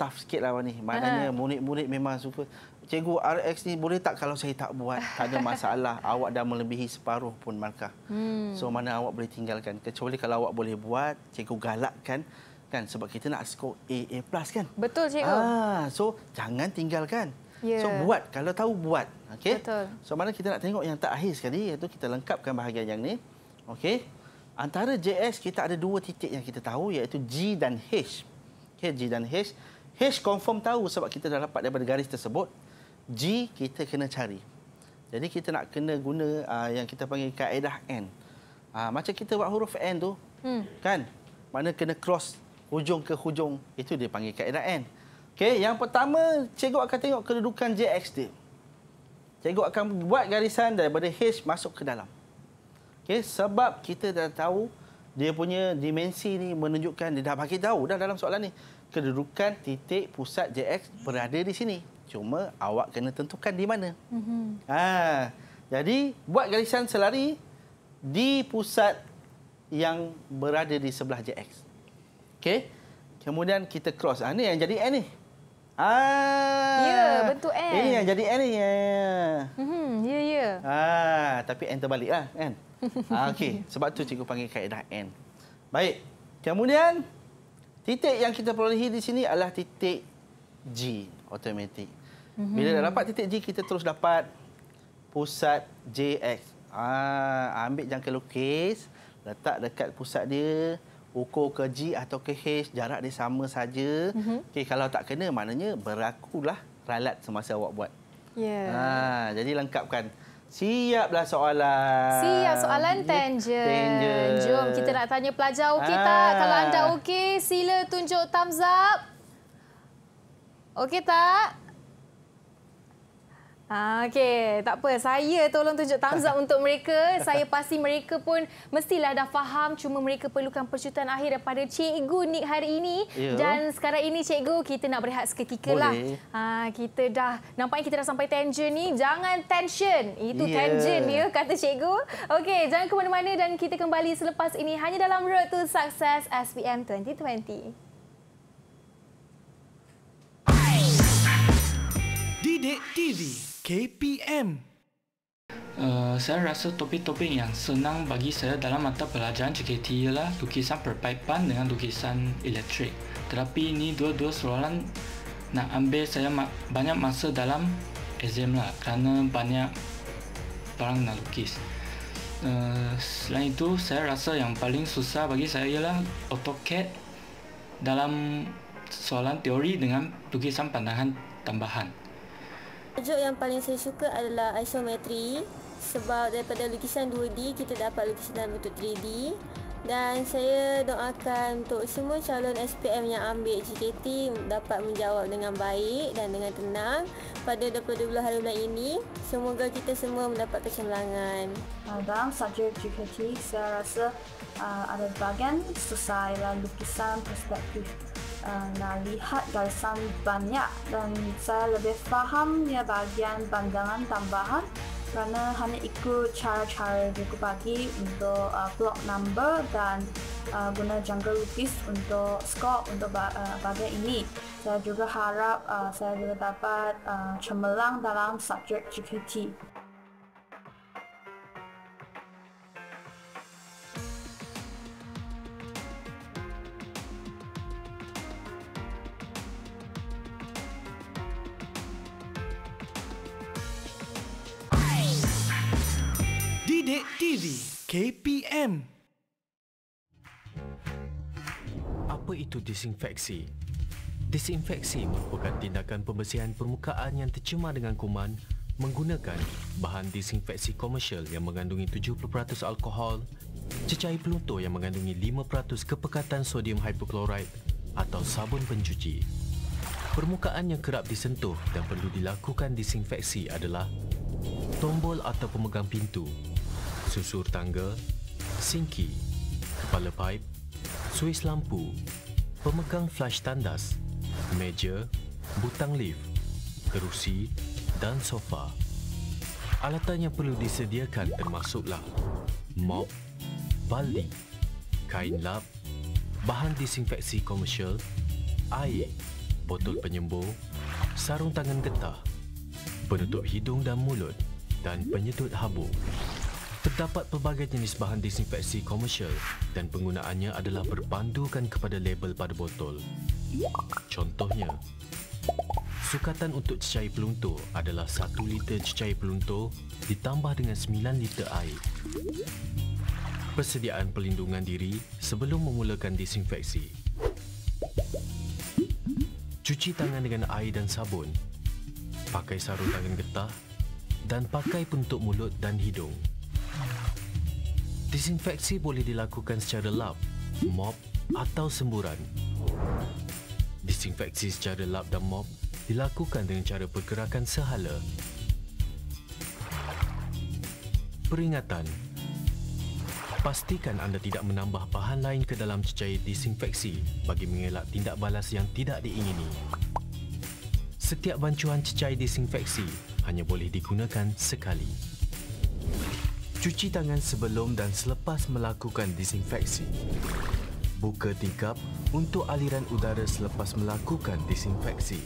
S3: tough sikit lah ni. Maknanya ah. murid-murid memang suka. Cikgu RX ni boleh tak kalau saya tak buat? Tak ada masalah. awak dah melebihi separuh pun markah.
S4: Hmm. So
S3: mana awak boleh tinggalkan? Kecuali kalau awak boleh buat, cikgu galakkan kan sebab kita nak skor AA plus kan.
S2: Betul cikgu. Ah,
S3: so jangan tinggalkan. Yeah. So ya. buat kalau tahu buat. Okey. Betul. So mana kita nak tengok yang tak akhir sekali iaitu kita lengkapkan bahagian yang ni. Okey. Antara JS kita ada dua titik yang kita tahu iaitu G dan H. Okey, G dan H. H confirm tahu sebab kita dah dapat daripada garis tersebut. G kita kena cari. Jadi kita nak kena guna uh, yang kita panggil kaedah N. Uh, macam kita buat huruf N tu, hmm. kan? Mana kena cross hujung ke hujung, itu dia panggil kaedah N. Okay, yang pertama cikgu akan tengok kedudukan JX dia. Cikgu akan buat garisan daripada H masuk ke dalam. Okay, sebab kita dah tahu dia punya dimensi ni menunjukkan dia dah bagi tahu dah dalam soalan ni. Kedudukan titik pusat JX berada di sini. Cuma awak kena tentukan di mana. Mm -hmm. ha, jadi, buat garisan selari di pusat yang berada di sebelah JX. Okey. Kemudian kita cross. Ha, ni yang jadi N ni. Ah. ya, bentuk N. Ini yang jadi N ni. Ya, mhm, ya. Mm
S2: ya. -hmm. yeah, yeah.
S3: ha, tapi N terbaliklah kan. Ah, okay, sebab tu cikgu panggil kaedah N. Baik, kemudian titik yang kita perolehi di sini adalah titik G, automatik. Mhm. Bila dah dapat titik G, kita terus dapat pusat JX. Ah, ambil jangka lukis, letak dekat pusat dia, ukur ke G atau ke H, jarak dia sama saja. Mhm. Okey, kalau tak kena, maknanya berakulah ralat semasa awak buat.
S2: Yeah. Ah,
S3: jadi lengkapkan. Siaplah soalan. Siap soalan
S2: tangent. tangent. Jom kita nak tanya pelajar okey ah. tak? Kalau anda okey, sila tunjuk thumbs up. Okey tak? Ah, Okey, tak apa. Saya tolong tunjuk thumbs up untuk mereka. Saya pasti mereka pun mestilah dah faham. Cuma mereka perlukan percutan akhir daripada Cikgu Nick hari ini. Yeah. Dan sekarang ini, Cikgu, kita nak berehat seketika. lah. Ah, kita dah, nampaknya kita dah sampai tension ni. Jangan tension. Itu yeah. tension dia, kata Cikgu. Okey, jangan ke mana-mana dan kita kembali selepas ini. Hanya dalam Road to Success SPM 2020. Didik
S1: Didik TV. KPM.
S5: Uh, eh, saya rasa topik-topik yang senang bagi saya dalam mata pelajaran JKT ialah lukisan perpipan dengan lukisan elektrik. Tetapi ini dua-dua soalan nak ambil saya ma- banyak masa dalam exam lah kerana banyak barang nak lukis. Uh, selain itu, saya rasa yang paling susah bagi saya ialah AutoCAD dalam soalan teori dengan lukisan pandangan tambahan.
S2: Joke yang paling saya suka adalah isometri sebab daripada lukisan 2D kita dapat lukisan dalam bentuk 3D dan saya doakan untuk semua calon SPM yang ambil GKT dapat menjawab dengan baik dan dengan tenang pada 22 hari bulan ini semoga kita semua mendapat kecemerlangan dalam subjek GKT saya rasa uh, ada bagian selesai dalam lukisan perspektif Eh, nak lihat dari banyak dan saya lebih faham dia bagian pandangan tambahan kerana hanya ikut cara-cara buku pagi untuk uh, block number dan uh, guna jangka lukis untuk skor untuk uh, bagian ini. Saya juga harap uh, saya juga dapat uh, cemerlang dalam subjek GPT.
S1: KPM
S5: Apa itu disinfeksi?
S1: Disinfeksi
S5: merupakan tindakan pembersihan permukaan yang tercemar dengan kuman menggunakan bahan disinfeksi komersial yang mengandungi 7% alkohol, cecair pelutur yang mengandungi 5% kepekatan sodium hypochlorite atau sabun pencuci. Permukaan yang kerap disentuh dan perlu dilakukan disinfeksi adalah tombol atau pemegang pintu, susur tangga, sinki, kepala pipe, suis lampu, pemegang flash tandas, meja, butang lift, kerusi dan sofa. Alatan yang perlu disediakan termasuklah mop, baldi, kain lap, bahan disinfeksi komersial, air, botol penyembuh, sarung tangan getah, penutup hidung dan mulut dan penyedut habuk. Terdapat pelbagai jenis bahan disinfeksi komersial dan penggunaannya adalah berpandukan kepada label pada botol. Contohnya, sukatan untuk cecair peluntur adalah 1 liter cecair peluntur ditambah dengan 9 liter air. Persediaan pelindungan diri sebelum memulakan disinfeksi. Cuci tangan dengan air dan sabun. Pakai sarung tangan getah dan pakai penutup mulut dan hidung. Disinfeksi boleh dilakukan secara lap, mop atau semburan. Disinfeksi secara lap dan mop dilakukan dengan cara pergerakan sehala. Peringatan Pastikan anda tidak menambah bahan lain ke dalam cecair disinfeksi bagi mengelak tindak balas yang tidak diingini. Setiap bancuhan cecair disinfeksi hanya boleh digunakan sekali. Cuci tangan sebelum dan selepas melakukan disinfeksi. Buka tingkap untuk aliran udara selepas melakukan disinfeksi.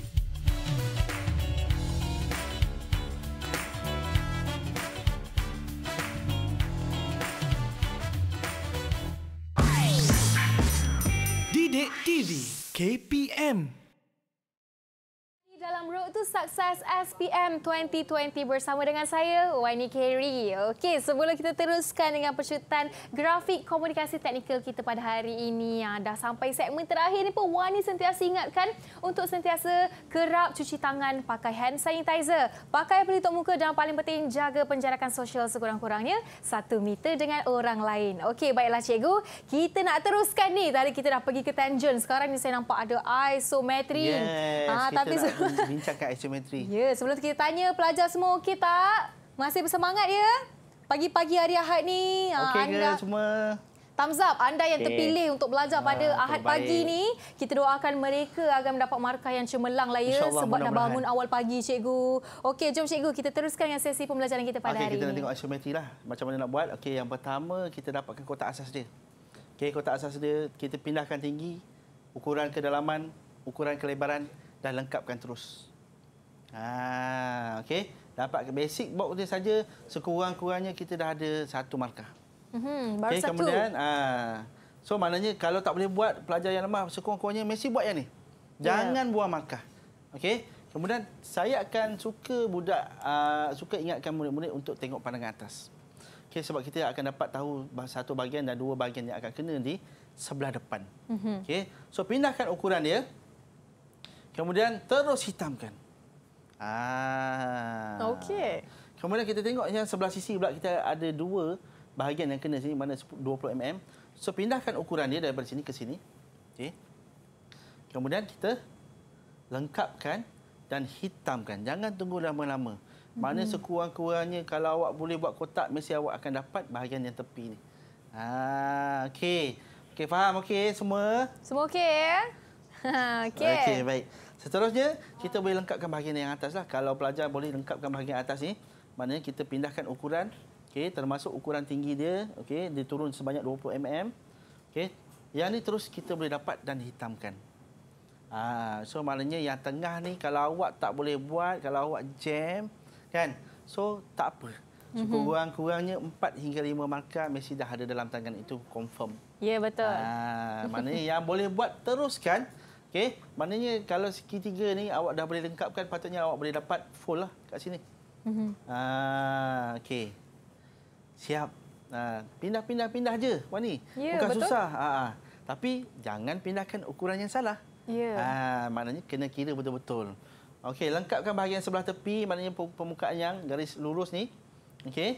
S2: podcast SPM 2020 bersama dengan saya Wani Kerry. Okey, sebelum kita teruskan dengan percutan grafik komunikasi teknikal kita pada hari ini yang ah, dah sampai segmen terakhir ni pun Wani sentiasa ingatkan untuk sentiasa kerap cuci tangan, pakai hand sanitizer, pakai pelitup muka dan paling penting jaga penjarakan sosial sekurang-kurangnya satu meter dengan orang lain. Okey, baiklah cikgu, kita nak teruskan ni. Tadi kita dah pergi ke tangent. Sekarang ni saya nampak ada isometri. Yes, ha, kita tapi nak
S3: bincangkan isometri.
S2: Ya, sebelum kita tanya pelajar semua okey tak? Masih bersemangat ya? Pagi-pagi hari Ahad ni. Ah, okey anda... ke semua? Thumbs up, anda yang okay. terpilih untuk belajar ah, pada uh, Ahad terbaik. pagi ni. Kita doakan mereka agar mendapat markah yang cemerlang lah ya. Allah, sebab mudah dah bangun awal pagi, cikgu. Okey, jom cikgu. Kita teruskan dengan sesi pembelajaran kita pada okay, hari ini. Okey, kita nak
S3: tengok asymmetry lah. Macam mana nak buat. Okey, yang pertama kita dapatkan kotak asas dia. Okey, kotak asas dia kita pindahkan tinggi, ukuran kedalaman, ukuran kelebaran dan lengkapkan terus. Ha, okey. Dapat basic box dia saja sekurang-kurangnya kita dah ada satu markah.
S4: Mhm, baru okay, satu. Kemudian ha,
S3: so maknanya kalau tak boleh buat pelajar yang lemah sekurang-kurangnya mesti buat yang ni. Ya. Jangan yeah. buang markah. Okey. Kemudian saya akan suka budak uh, suka ingatkan murid-murid untuk tengok pandangan atas. Okey sebab kita akan dapat tahu satu bahagian dan dua bahagian yang akan kena di sebelah depan. Mm -hmm. Okey. So pindahkan ukuran dia. Kemudian terus hitamkan. Ah. Okey. Kemudian kita tengok yang sebelah sisi pula kita ada dua bahagian yang kena sini mana 20 mm. So pindahkan ukuran dia daripada sini ke sini. Okey. Kemudian kita lengkapkan dan hitamkan. Jangan tunggu lama-lama. Mana mhm. sekurang-kurangnya kalau awak boleh buat kotak mesti awak akan dapat bahagian yang tepi ni. Ha ah, okey. Okey faham okey semua?
S2: Semua okey ya? okey. Okey
S3: baik. Seterusnya, kita boleh lengkapkan bahagian yang atas lah. Kalau pelajar boleh lengkapkan bahagian atas ni, maknanya kita pindahkan ukuran, okay, termasuk ukuran tinggi dia, okay, dia turun sebanyak 20 mm. Okay. Yang ni terus kita boleh dapat dan hitamkan. Ah, so, maknanya yang tengah ni, kalau awak tak boleh buat, kalau awak jam, kan? So, tak apa. Cukup mm-hmm. kurang-kurangnya 4 hingga 5 markah mesti dah ada dalam tangan itu confirm.
S2: Ya, yeah, betul. Ah,
S3: maknanya yang boleh buat teruskan. Okey, maknanya kalau segitiga ni awak dah boleh lengkapkan patutnya awak boleh dapat full lah kat sini. Mhm. Ah, okey. Siap. Ah, pindah-pindah pindah aje, Wani. Ya, Bukan betul. susah. Aa, ah, ah. tapi jangan pindahkan ukuran yang salah.
S4: Ya. Aa,
S3: maknanya kena kira betul-betul. Okey, lengkapkan bahagian sebelah tepi, maknanya permukaan yang garis lurus ni. Okey.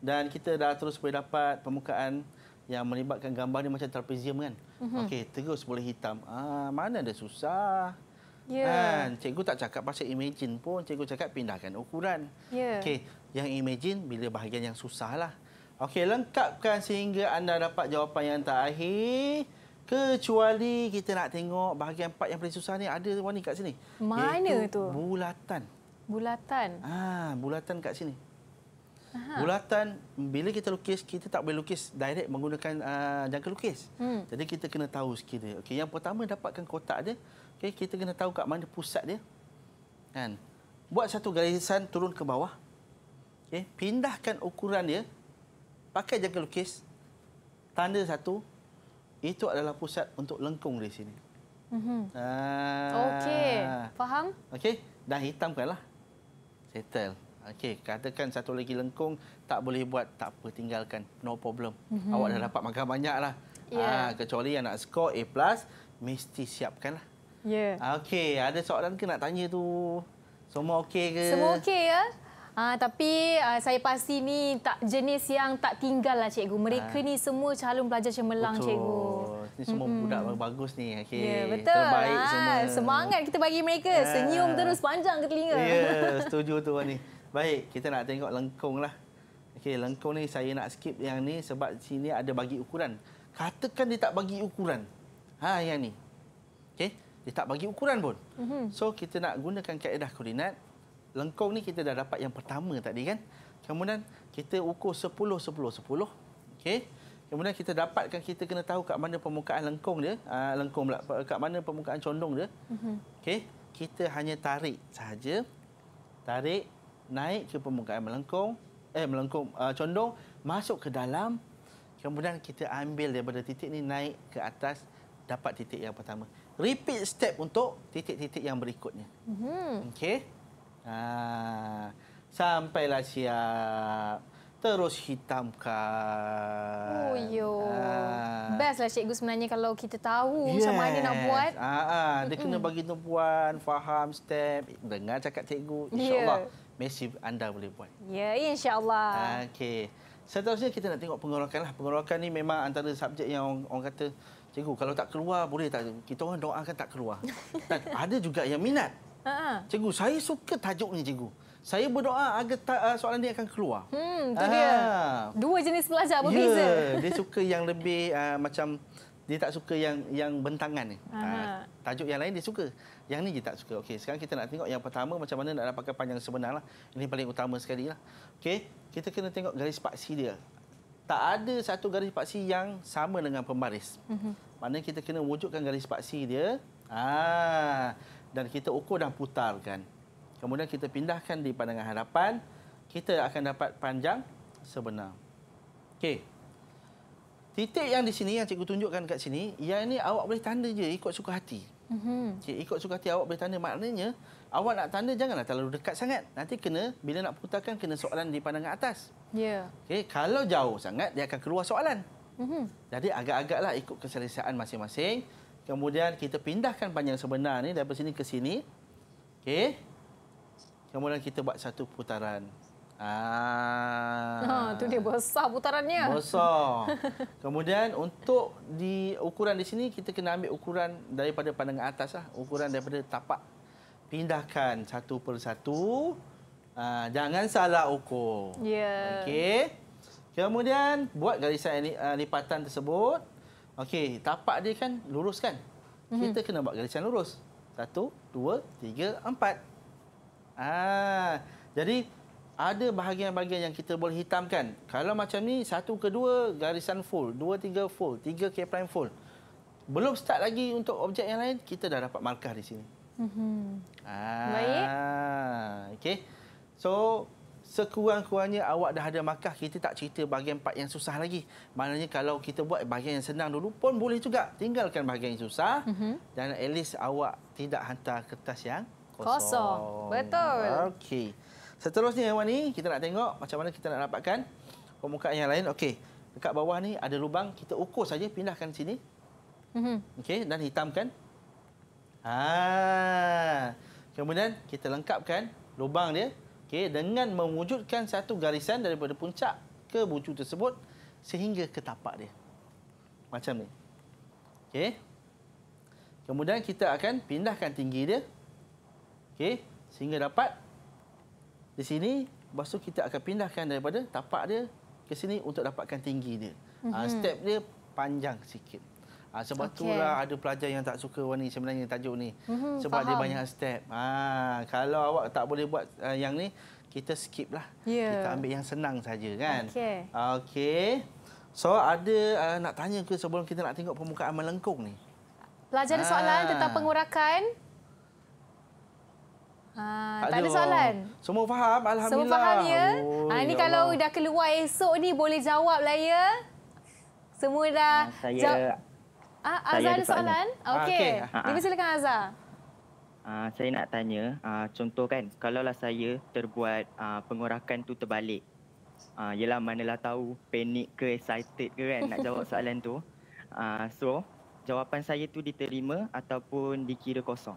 S3: Dan kita dah terus boleh dapat permukaan yang melibatkan gambar ni macam trapezium kan. Mm-hmm. Okey, terus boleh hitam. Ah, mana dah susah.
S4: Ya. Yeah. Kan,
S3: cikgu tak cakap pasal imagine pun, cikgu cakap pindahkan ukuran. Yeah. Okey, yang imagine bila bahagian yang susah lah. Okey, lengkapkan sehingga anda dapat jawapan yang terakhir. Kecuali kita nak tengok bahagian part yang paling susah ni ada warna kat sini.
S2: Mana Iaitu tu? Bulatan. Bulatan.
S3: Ah, bulatan kat sini. Aha. Bulatan, bila kita lukis, kita tak boleh lukis direct menggunakan uh, jangka lukis. Hmm. Jadi kita kena tahu sekiranya. Okay, yang pertama dapatkan kotak dia, okay, kita kena tahu kat mana pusat dia. Kan? Buat satu garisan turun ke bawah. Okay, pindahkan ukuran dia, pakai jangka lukis, tanda satu, itu adalah pusat untuk lengkung di sini. Mm-hmm. Ah. Okey, faham? Okey, dah hitamkanlah. Settle. Okey, katakan satu lagi lengkung tak boleh buat, tak apa tinggalkan. No problem. Mm-hmm. Awak dah dapat makan banyaklah. Yeah. Ya. Ha, kecuali yang nak skor A+, plus, mesti siapkanlah. Ya. Yeah. Okey, ada soalan ke nak tanya tu? Semua okey ke? Semua okey
S2: ya. Ha, tapi uh, saya pasti ni tak jenis yang tak tinggal lah cikgu. Mereka ha. ni semua calon pelajar cemerlang betul. cikgu.
S3: Ini semua mm-hmm. budak bagus ni. Okay. Ya, yeah, betul. Terbaik ha. semua.
S2: Semangat kita bagi mereka. Ha. Senyum terus panjang ke telinga. Ya, yeah,
S3: setuju tu ni. Baik, kita nak tengok lengkung lah. Okey, lengkung ni saya nak skip yang ni sebab sini ada bagi ukuran. Katakan dia tak bagi ukuran. Ha, yang ni. Okey, dia tak bagi ukuran pun. Mm -hmm. So, kita nak gunakan kaedah koordinat. Lengkung ni kita dah dapat yang pertama tadi kan. Kemudian, kita ukur 10, 10, 10. Okey. Kemudian kita dapatkan, kita kena tahu kat mana permukaan lengkung dia. Uh, lengkung pula. Kat mana permukaan condong dia. Mm -hmm. Okey. Kita hanya tarik saja. Tarik naik ke permukaan melengkung eh melengkung uh, condong masuk ke dalam kemudian kita ambil daripada titik ni naik ke atas dapat titik yang pertama repeat step untuk titik-titik yang berikutnya mm-hmm. okey ha sampailah siap terus hitamkan. Oh yo. Ah.
S2: Bestlah cikgu sebenarnya kalau kita tahu yes. macam mana nak buat. Ha ah,
S3: ah. dia kena bagi tumpuan, faham step, dengar cakap cikgu ya. Insyaallah. Yeah. Messi anda boleh buat.
S2: Ya, insyaAllah.
S3: Okey. Seterusnya kita nak tengok pengorakan. Lah. Pengorakan ni memang antara subjek yang orang, orang kata, cikgu kalau tak keluar boleh tak? Kita orang doakan tak keluar. Dan ada juga yang minat. ha Cikgu, saya suka tajuk ni cikgu. Saya berdoa agar ta- ah, soalan ni akan keluar.
S2: Hmm, tu dia. Ah. Dua jenis pelajar ya, berbeza. Ya, dia
S3: suka yang lebih uh, macam dia tak suka yang yang bentangan ni. Ah, Aha. Tajuk yang lain dia suka. Yang ni dia tak suka. Okey, sekarang kita nak tengok yang pertama macam mana nak dapatkan panjang sebenarnya. Lah. Ini paling utama sekali lah. Okey, kita kena tengok garis paksi dia. Tak ada satu garis paksi yang sama dengan pembaris. Mm -hmm. Maknanya kita kena wujudkan garis paksi dia. Ah, dan kita ukur dan putarkan. Kemudian kita pindahkan di pandangan hadapan. Kita akan dapat panjang sebenar. Okey. Titik yang di sini, yang cikgu tunjukkan kat sini, yang ini awak boleh tanda je ikut suka hati. Mm -hmm. Ikut suka hati awak boleh tanda. Maknanya, awak nak tanda janganlah terlalu dekat sangat. Nanti kena, bila nak putarkan, kena soalan di pandangan atas. Yeah. Okay, kalau jauh sangat, dia akan keluar soalan. Mm -hmm. Jadi agak-agaklah ikut keselesaan masing-masing. Kemudian kita pindahkan panjang sebenar ni daripada sini ke sini. Okay. Kemudian kita buat satu putaran. Ah. Ha,
S2: tu dia besar putarannya. Besar.
S3: Kemudian untuk di ukuran di sini kita kena ambil ukuran daripada pandangan atas lah. ukuran daripada tapak. Pindahkan satu per satu. Ah, jangan salah ukur.
S2: Ya. Yeah. Okey.
S3: Kemudian buat garisan ah, lipatan tersebut. Okey, tapak dia kan lurus kan? Mhm. Kita kena buat garisan lurus. Satu, dua, tiga, empat. Ah, jadi ada bahagian-bahagian yang kita boleh hitamkan. Kalau macam ni, satu ke dua garisan full, dua tiga full, tiga K prime full. Belum start lagi untuk objek yang lain, kita dah dapat markah di sini. Mm -hmm. ah, Baik. Okay. So, sekurang-kurangnya awak dah ada markah, kita tak cerita bahagian part yang susah lagi. Maknanya kalau kita buat bahagian yang senang dulu pun boleh juga. Tinggalkan bahagian yang susah mm -hmm. dan at least awak tidak hantar kertas yang kosong. Kosong. Betul. Okey. Seterusnya Wan ni kita nak tengok macam mana kita nak dapatkan permukaan yang lain. Okey. Dekat bawah ni ada lubang, kita ukur saja pindahkan sini. Mhm. Okey dan hitamkan. Ha. Kemudian kita lengkapkan lubang dia okey dengan mewujudkan satu garisan daripada puncak ke bucu tersebut sehingga ke tapak dia. Macam ni. Okey. Kemudian kita akan pindahkan tinggi dia. Okey, sehingga dapat di sini lepas tu kita akan pindahkan daripada tapak dia ke sini untuk dapatkan tinggi dia. Mm-hmm. Step dia panjang sikit. Ah, sebab okay. itulah ada pelajar yang tak suka warna sebenarnya tajuk ni.
S4: Mm-hmm, sebab faham. dia banyak
S3: step. Ah kalau awak tak boleh buat ah, yang ni kita skip lah. Yeah. Kita ambil yang senang saja kan. Okey. Okey. So ada uh, nak tanya ke sebelum kita nak tengok permukaan melengkung ni?
S2: Pelajar ada soalan tentang pengurakan. Ha, tak ada soalan.
S3: Semua faham alhamdulillah. Semua faham ya. Ah, oh, ha, ini ya kalau Allah. dah
S2: keluar esok ni boleh jawab lah ya. Semua dah. Ha, saya ha, Azhar saya ada soalan. Okey. Dipersilakan ha, okay. ha, ha. Azhar.
S3: Ha, saya nak tanya ha, contoh kan kalaulah saya terbuat ha, pengorakan tu terbalik. Ha, yelah manalah tahu panik ke excited ke kan nak jawab soalan tu. Ha, so jawapan saya tu diterima ataupun dikira kosong.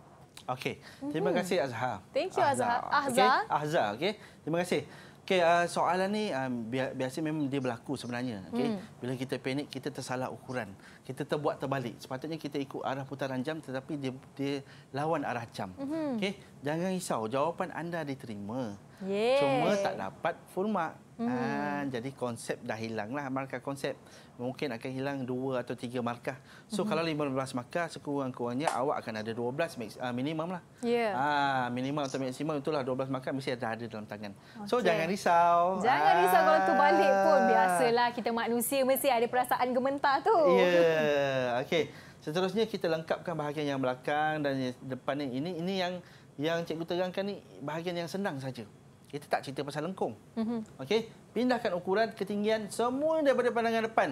S3: Okey. Terima mm-hmm. kasih Azhar. Thank you Azhar. Azhar. Okay. Azhar, okey. Terima kasih. Okey, uh, soalan ni um, biasa memang dia berlaku sebenarnya. Okey. Mm. Bila kita panik, kita tersalah ukuran. Kita terbuat terbalik. Sepatutnya kita ikut arah putaran jam tetapi dia dia lawan arah jam. Mm-hmm. Okey. Jangan risau, jawapan anda diterima.
S2: Yeah. Cuma tak
S3: dapat full mark. Hmm. Ha, jadi konsep dah hilanglah markah konsep. Mungkin akan hilang dua atau tiga markah. So hmm. kalau 15 markah sekurang-kurangnya awak akan ada 12 mix, ah, minimum lah. Yeah. Ya. Ha, minimum atau maksimum itulah 12 markah mesti ada ada dalam tangan. Okay. So jangan risau. Jangan
S2: risau ha. kalau ah. tu balik pun biasalah kita manusia mesti ada perasaan gementar tu. Ya. Yeah.
S3: Okey. Seterusnya kita lengkapkan bahagian yang belakang dan depan ni. Ini ini yang yang cikgu terangkan ni bahagian yang senang saja kita tak cerita pasal lengkung. Mm-hmm. Okey, pindahkan ukuran ketinggian semua daripada pandangan depan.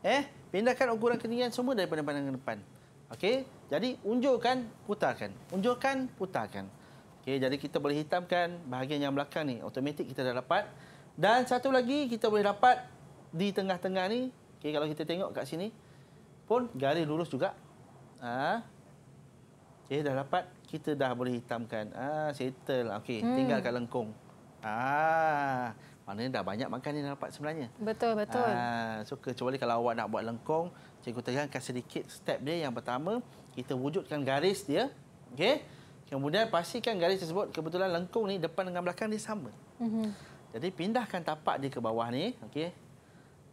S3: Eh, pindahkan ukuran ketinggian semua daripada pandangan depan. Okey, jadi unjurkan, putarkan. Unjurkan, putarkan. Okey, jadi kita boleh hitamkan bahagian yang belakang ni. Automatik kita dah dapat. Dan satu lagi kita boleh dapat di tengah-tengah ni. Okey, kalau kita tengok kat sini pun garis lurus juga. Ah. Ha. Okey, dah dapat. Kita dah boleh hitamkan. Ah, ha, settle. Okey, hmm. tinggalkan lengkung. Ah, maknanya dah banyak makan ni dapat sebenarnya.
S2: Betul, betul. Ah,
S3: so kecuali kalau awak nak buat lengkong, cikgu terangkan sedikit step dia. Yang pertama, kita wujudkan garis dia. Okey. Kemudian pastikan garis tersebut kebetulan lengkung ni depan dengan belakang dia sama. Mm-hmm. Jadi pindahkan tapak dia ke bawah ni, okey.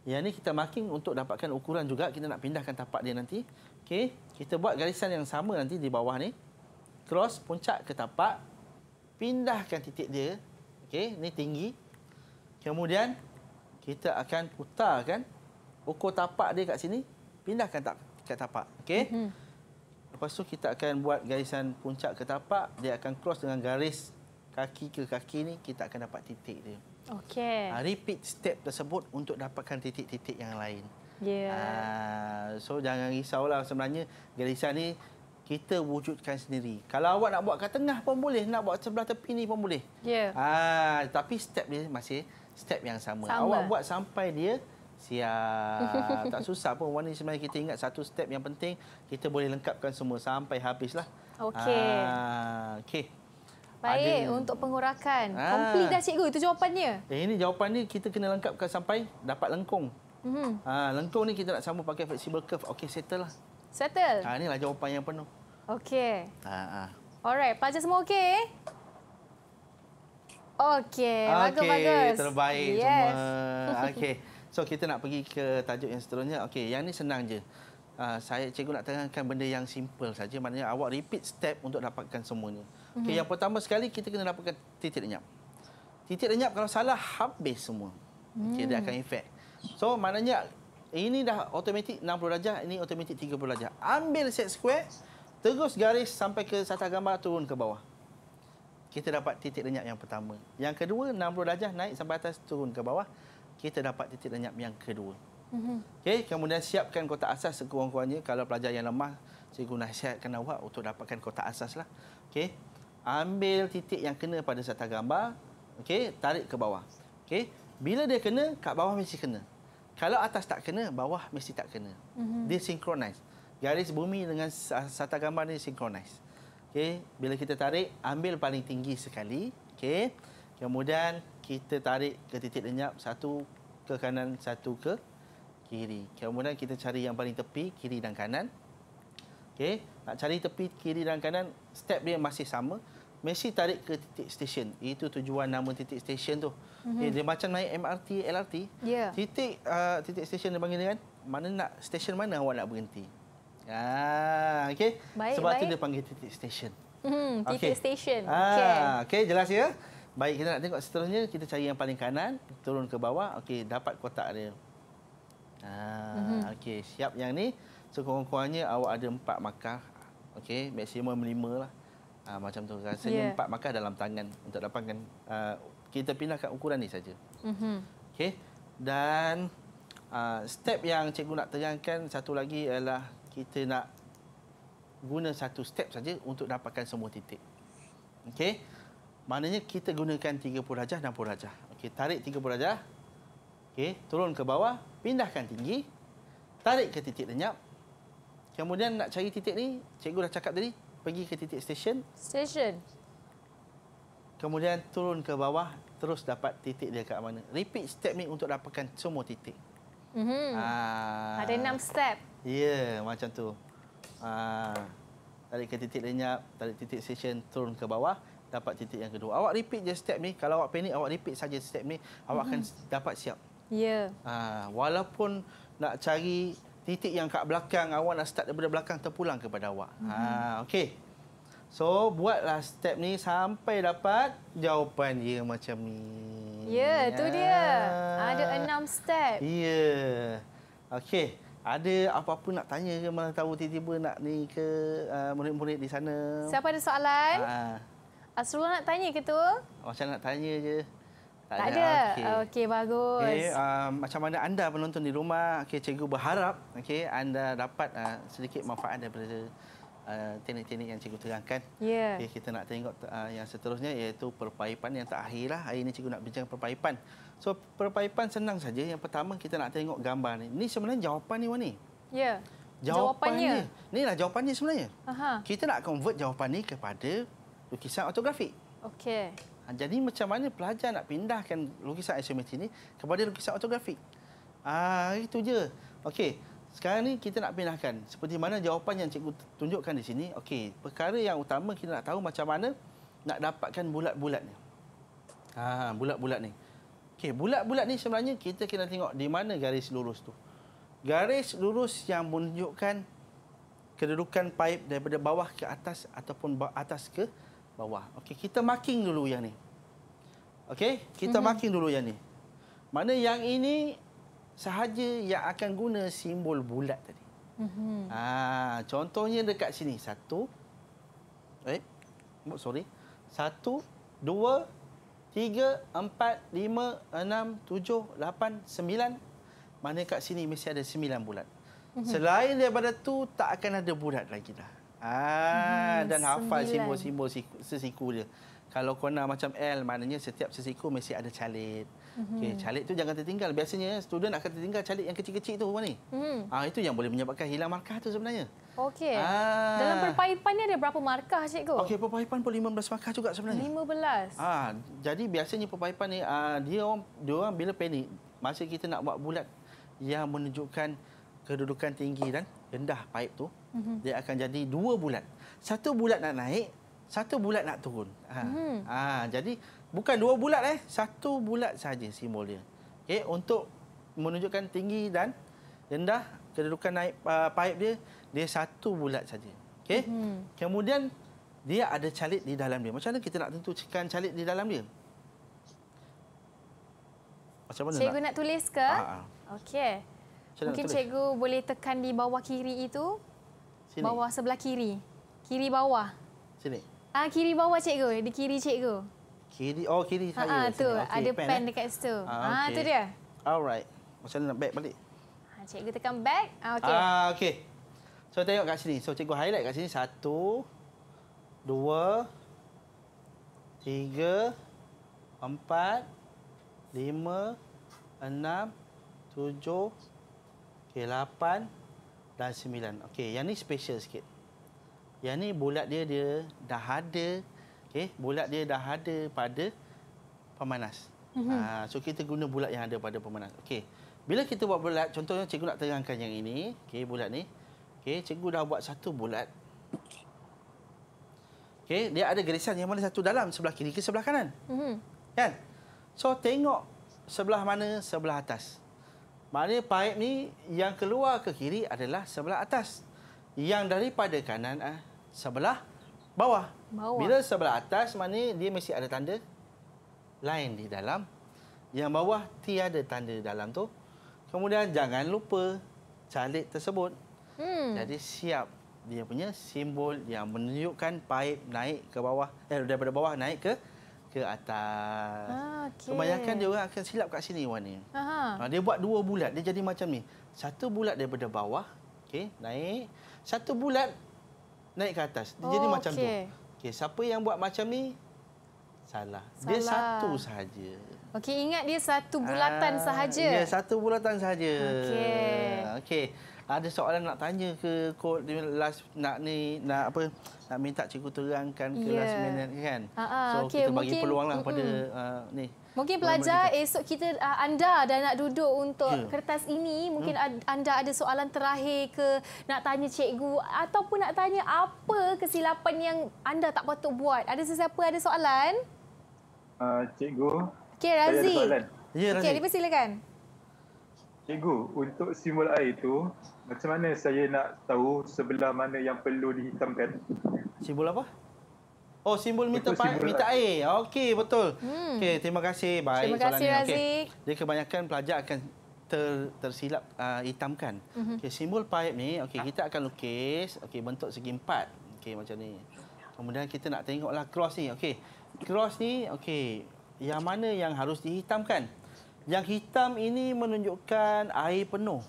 S3: Yang ni kita marking untuk dapatkan ukuran juga kita nak pindahkan tapak dia nanti. Okey, kita buat garisan yang sama nanti di bawah ni. Cross puncak ke tapak. Pindahkan titik dia Okey, ni tinggi. Kemudian kita akan putarkan ukur tapak dia kat sini, pindahkan tak kat tapak. Okey. Mm-hmm. Lepas tu kita akan buat garisan puncak ke tapak, dia akan cross dengan garis kaki ke kaki ni kita akan dapat titik dia.
S2: Okey. Ha,
S3: repeat step tersebut untuk dapatkan titik-titik yang lain. Ya. Yeah. Ha, so jangan risaulah sebenarnya garisan ni kita wujudkan sendiri. Kalau awak nak buat kat tengah pun boleh, nak buat sebelah tepi ni pun boleh. Ya. Yeah. Ha, ah, tapi step dia masih step yang sama. sama. Awak buat sampai dia siap. tak susah pun. Warna sebenarnya kita ingat satu step yang penting, kita boleh lengkapkan semua sampai habislah. Okey. Ha, Okey. Baik, Adil.
S2: untuk pengurakan. Ha. Komplit dah cikgu, itu jawapannya.
S3: Eh, ini jawapan ni kita kena lengkapkan sampai dapat lengkung. Mm -hmm. lengkung ni kita nak sama pakai flexible curve. Okey, settle lah.
S2: Settle. Ha,
S3: inilah jawapan yang penuh. Okey. Uh-huh. Ha, ha.
S2: Alright, pelajar semua okey? Okey, okay, bagus-bagus. Terbaik yes. semua. Okey.
S3: So kita nak pergi ke tajuk yang seterusnya. Okey, yang ni senang je. Uh, saya cikgu nak terangkan benda yang simple saja. Maknanya awak repeat step untuk dapatkan semuanya. Okey, mm-hmm. yang pertama sekali kita kena dapatkan titik lenyap. Titik lenyap kalau salah habis semua. Okey, dia akan hmm. efek. So maknanya ini dah automatik 60 darjah, ini automatik 30 darjah. Ambil set square Terus garis sampai ke satu gambar turun ke bawah. Kita dapat titik lenyap yang pertama. Yang kedua, 60 darjah naik sampai atas turun ke bawah. Kita dapat titik lenyap yang kedua. Mhm. Okay, kemudian siapkan kotak asas sekurang-kurangnya. Kalau pelajar yang lemah, cikgu nasihatkan awak untuk dapatkan kotak asas. Lah. Okay. Ambil titik yang kena pada satu gambar. Okay, tarik ke bawah. Okay. Bila dia kena, kat bawah mesti kena. Kalau atas tak kena, bawah mesti tak kena. Mm -hmm. Dia synchronize garis bumi dengan sata gambar ni sinkronis. Okey, bila kita tarik, ambil paling tinggi sekali, okey. Kemudian kita tarik ke titik lenyap satu ke kanan, satu ke kiri. Kemudian kita cari yang paling tepi kiri dan kanan. Okey, nak cari tepi kiri dan kanan, step dia masih sama. Mesti tarik ke titik stesen. Itu tujuan nama titik stesen tu. Mm-hmm. Okay, eh, dia macam naik MRT, LRT. Yeah. Titik uh, titik stesen dipanggil panggil kan? Mana nak stesen mana awak nak berhenti? Ah, okey. Sebab baik. tu dia panggil titik station.
S4: Hmm, titik okay. station. Ah,
S3: okey, okay, jelas ya. Baik, kita nak tengok seterusnya kita cari yang paling kanan, turun ke bawah. Okey, dapat kotak dia. Ah, mm-hmm. okey, siap yang ni. So kurang-kurangnya awak ada empat markah. Okey, maksimum lima lah. Ah, macam tu rasanya yeah. empat markah dalam tangan untuk dapatkan uh, kita pindahkan ukuran ni saja. Mm-hmm. Okey. Dan Uh, step yang cikgu nak terangkan satu lagi ialah kita nak guna satu step saja untuk dapatkan semua titik. Okey. Maknanya kita gunakan 30 darjah 60 darjah. Okey, tarik 30 darjah. Okey, turun ke bawah, pindahkan tinggi. Tarik ke titik lenyap. Kemudian nak cari titik ni, cikgu dah cakap tadi, pergi ke titik stesen.
S4: Stesen.
S3: Kemudian turun ke bawah, terus dapat titik dia kat mana. Repeat step ni untuk dapatkan semua titik. Mm-hmm. Ada enam step. Ya, yeah, macam tu. Aa, ah, tarik ke titik lenyap, tarik titik session turun ke bawah, dapat titik yang kedua. Awak repeat je step ni. Kalau awak panik, awak repeat saja step ni. Awak mm -hmm. akan mm-hmm. dapat siap. Ya. Yeah. Walaupun nak cari titik yang kat belakang, awak nak start daripada belakang, atau pulang kepada awak. Ah, mm -hmm. Aa, okay. So, buatlah step ni sampai dapat jawapan ya macam ni.
S2: Ya, yeah, tu ya. dia. Ada enam step.
S3: Ya. Yeah. Okey. Ada apa-apa nak tanya ke mana tahu tiba-tiba nak ni ke uh, murid-murid di sana. Siapa ada soalan? Ha.
S2: Asrul nak tanya ke tu?
S3: Macam oh, nak tanya je. Tak, tak ada. Okey,
S2: okay, bagus. Okay, um,
S3: ah, macam mana anda penonton di rumah? Okey, cikgu berharap okay, anda dapat uh, sedikit manfaat daripada uh, teknik-teknik yang cikgu terangkan. Ya. Yeah. Okay, kita nak tengok uh, yang seterusnya iaitu perpaipan yang terakhirlah. Hari ini cikgu nak bincang perpaipan. So perpaipan senang saja. Yang pertama kita nak tengok gambar ni. Ni sebenarnya jawapan ni wan ni.
S4: Ya. Jawapan ni.
S3: Ni lah jawapan ni sebenarnya. Aha. Kita nak convert jawapan ni kepada lukisan autografik. Okey. Ha, jadi macam mana pelajar nak pindahkan lukisan isometri ni kepada lukisan autografik? Ah ha, itu je. Okey. Sekarang ni kita nak pindahkan seperti mana jawapan yang cikgu tunjukkan di sini. Okey, perkara yang utama kita nak tahu macam mana nak dapatkan bulat-bulat ni. Ha, bulat-bulat ni. Okey, bulat-bulat ni sebenarnya kita kena tengok di mana garis lurus tu. Garis lurus yang menunjukkan kedudukan paip daripada bawah ke atas ataupun atas ke bawah. Okey, kita marking dulu yang ni. Okey, kita mm -hmm. marking dulu yang ni. Mana yang ini sahaja yang akan guna simbol bulat tadi. Mm -hmm. ha, contohnya dekat sini. Satu. Eh, sorry. Satu, dua, Tiga, empat, lima, enam, tujuh, lapan, sembilan. Mana kat sini mesti ada sembilan bulan. Mhm. Selain daripada tu tak akan ada bulat lagi dah. Ah, mhm, dan hafal simbol-simbol sesiku dia. Kalau kau nak macam L, maknanya setiap sesiku mesti ada calit. Okay, mhm. calik tu jangan tertinggal. Biasanya student akan tertinggal calik yang kecil-kecil tu mana ni? Mm -hmm. Ah, ha, itu yang boleh menyebabkan hilang markah tu sebenarnya.
S2: Okey. Ha. Dalam perpaipan ni ada berapa markah cikgu? Okey, perpaipan pun 15 markah juga sebenarnya. 15. Ha,
S3: ah, jadi biasanya perpaipan ni uh, dia orang dia orang bila panik masa kita nak buat bulat yang menunjukkan kedudukan tinggi dan rendah paip tu mm -hmm. dia akan jadi dua bulat. Satu bulat nak naik, satu bulat nak turun. Ha. -hmm. ha, jadi bukan dua bulat eh satu bulat saja simbol dia okey untuk menunjukkan tinggi dan rendah kedudukan naik uh, paip dia dia satu bulat saja okey mm-hmm. kemudian dia ada calit di dalam dia macam mana kita nak tentukan calit di dalam dia macam mana cikgu
S2: nak, nak tulis ke ah, ah. okey mungkin cikgu boleh tekan di bawah kiri itu sini bawah sebelah kiri kiri bawah sini ah kiri bawah cikgu di kiri cikgu
S3: Kiri oh kiri ha, ha saya. Ah tu okay, ada pen, pen eh. dekat
S2: situ. Ah ha, okay. tu dia.
S3: Alright. Macam mana nak back balik?
S2: Ha cikgu tekan back. Ah okey. Ah okey.
S3: So tengok kat sini. So cikgu highlight kat sini Satu, Dua, Tiga, Empat, Lima, Enam, Tujuh, okay, Lapan dan Sembilan. Okey, yang ni special sikit. Yang ni bulat dia dia dah ada okey bulat dia dah ada pada pemanas mm -hmm. ha, so kita guna bulat yang ada pada pemanas okey bila kita buat bulat contohnya cikgu nak terangkan yang ini okey bulat ni okey cikgu dah buat satu bulat okey dia ada garisan yang mana satu dalam sebelah kiri ke sebelah kanan mm -hmm. kan so tengok sebelah mana sebelah atas maknanya paip ni yang keluar ke kiri adalah sebelah atas yang daripada kanan ah, sebelah bawah. bawah. Bila sebelah atas mana dia mesti ada tanda lain di dalam. Yang bawah tiada tanda di dalam tu. Kemudian jangan lupa calik tersebut. Hmm. Jadi siap dia punya simbol yang menunjukkan paip naik ke bawah eh daripada bawah naik ke ke atas. Ah,
S4: okay. Kebanyakan dia orang
S3: akan silap kat sini warna. Aha. Ha, dia buat dua bulat dia jadi macam ni. Satu bulat daripada bawah, okey, naik. Satu bulat naik ke atas. Dia oh, jadi macam okay. tu. Okey, siapa yang buat macam ni? Salah. Salah. Dia satu sahaja.
S2: Okey, ingat dia satu bulatan ah, sahaja. Ya,
S3: satu bulatan sahaja. Okey. Okey ada soalan nak tanya ke kot last nak ni nak apa nak minta cikgu terangkan ke yeah. last ya. minute kan
S2: uh-huh. so okay. kita bagi peluanglah mm-hmm. pada uh, ni Mungkin pelajar esok kita uh, anda dah nak duduk untuk yeah. kertas ini mungkin hmm. anda ada soalan terakhir ke nak tanya cikgu ataupun nak tanya apa kesilapan yang anda tak patut buat ada sesiapa ada soalan
S5: uh, cikgu
S2: Okay Razi ya yeah, Razi okey silakan
S5: cikgu untuk simbol air itu macam mana saya nak tahu sebelah mana yang perlu dihitamkan? Simbol apa? Oh, simbol
S3: meter pa- meter lah. air. Okey, betul. Hmm. Okey, terima kasih. Baik. Terima kasih, Razik. Okay. Jadi kebanyakan pelajar akan ter, tersilap uh, hitamkan. Mm-hmm. Okey, simbol paip ni, okey, kita akan lukis okey bentuk segi empat. Okey, macam ni. Kemudian kita nak tengoklah cross ni. Okey. Cross ni, okey, yang mana yang harus dihitamkan? Yang hitam ini menunjukkan air penuh.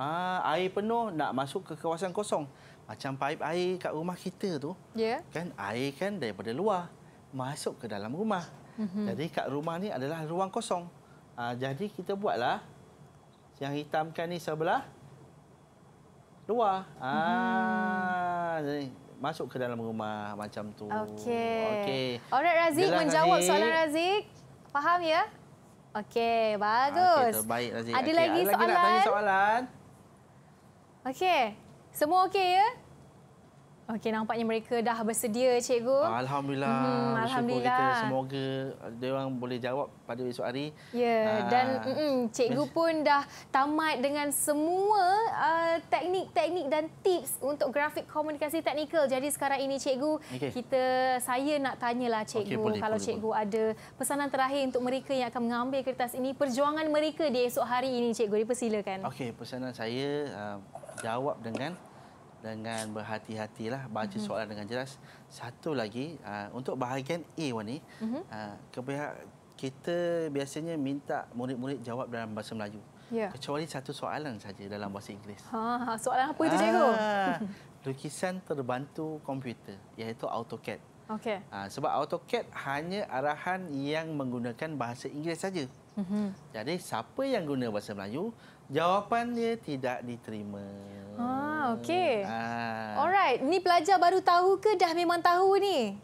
S3: Ah, air penuh nak masuk ke kawasan kosong. Macam paip air kat rumah kita tu. Ya. Yeah. Kan air kan daripada luar masuk ke dalam rumah. Mm -hmm. Jadi kat rumah ni adalah ruang kosong. Ah, jadi kita buatlah yang hitamkan ni sebelah luar. Ah, mm. jadi masuk ke dalam rumah macam tu. Okey. Okey. Alright Razik menjawab Razik. soalan
S2: Razik. Faham ya? Okey, ah, bagus. Okay, terbaik, Razik. Ada okay, lagi soalan? nak tanya soalan? Okey. Semua okey ya? Okey, nampaknya mereka dah bersedia, cikgu. Alhamdulillah. Hmm, Alhamdulillah. Kita.
S3: Semoga mereka boleh jawab pada esok hari. Ya, ah. dan uh,
S2: mm, cikgu pun dah tamat dengan semua ah, teknik-teknik uh, dan tips untuk grafik komunikasi teknikal. Jadi sekarang ini, cikgu, okay. kita saya nak tanyalah cikgu okay, boleh, kalau boleh, cikgu boleh. ada pesanan terakhir untuk mereka yang akan mengambil kertas ini, perjuangan mereka di esok hari ini, cikgu. Dipersilakan.
S3: Okey, pesanan saya, uh, jawab dengan dengan berhati-hatilah baca mm-hmm. soalan dengan jelas. Satu lagi uh, untuk bahagian A one ni mm-hmm. uh, kita biasanya minta murid-murid jawab dalam bahasa Melayu. Yeah. Kecuali satu soalan saja dalam bahasa Inggeris.
S2: Ha, ha soalan apa itu ah, cikgu? Ah,
S3: lukisan terbantu komputer iaitu AutoCAD. Okey. Ah, sebab AutoCAD hanya arahan yang menggunakan bahasa Inggeris saja. Mm-hmm. Jadi siapa yang guna bahasa Melayu Jawapan dia tidak diterima.
S2: Ah, okey. Ah. Alright, ni pelajar baru tahu ke dah memang tahu ni?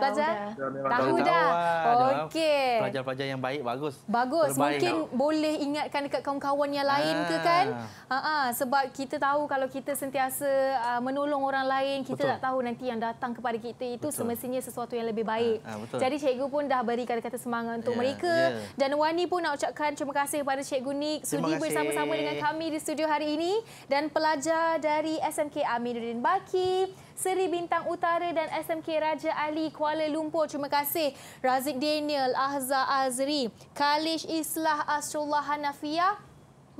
S2: Pelajar? Tahu dah. Lah. Okey.
S3: Pelajar-pelajar yang baik, bagus. Bagus. Terbaik Mungkin tahu.
S2: boleh ingatkan dekat kawan-kawan yang lain ke ah. kan? Aa, sebab kita tahu kalau kita sentiasa ah, menolong orang lain, kita betul. tak tahu nanti yang datang kepada kita itu betul. semestinya sesuatu yang lebih baik. Aa, ah, betul. Jadi cikgu pun dah beri kata-kata semangat untuk yeah. mereka. Yeah. Dan Wani pun nak ucapkan terima kasih kepada cikgu Nick sudi bersama-sama dengan kami di studio hari ini. Dan pelajar dari SMK Aminuddin Baki. Seri Bintang Utara dan SMK Raja Ali Kuala Lumpur. Terima kasih Razik Daniel, Ahza Azri, Kalish Islah Astrullah Hanafiah.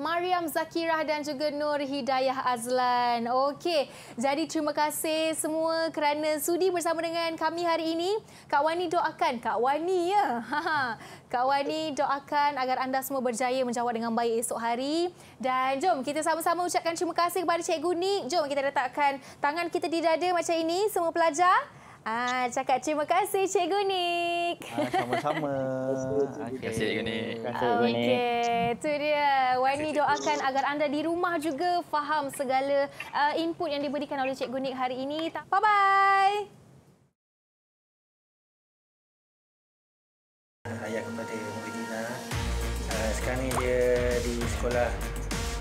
S2: Mariam Zakirah dan juga Nur Hidayah Azlan. Okey, jadi terima kasih semua kerana sudi bersama dengan kami hari ini. Kak Wani doakan, Kak Wani ya. Kak Wani doakan agar anda semua berjaya menjawab dengan baik esok hari. Dan jom kita sama-sama ucapkan terima kasih kepada Cikgu Nik. Jom kita letakkan tangan kita di dada macam ini semua pelajar. Ah, cakap terima kasih Cikgu Nik. Ah,
S3: sama-sama. Terima kasih Cikgu Nik. Okey,
S2: itu dia. Wani doakan agar anda di rumah juga faham segala uh, input yang diberikan oleh Cikgu Nik hari ini. Bye-bye.
S5: Ayat kepada Muhyiddin ah, Sekarang ni dia di sekolah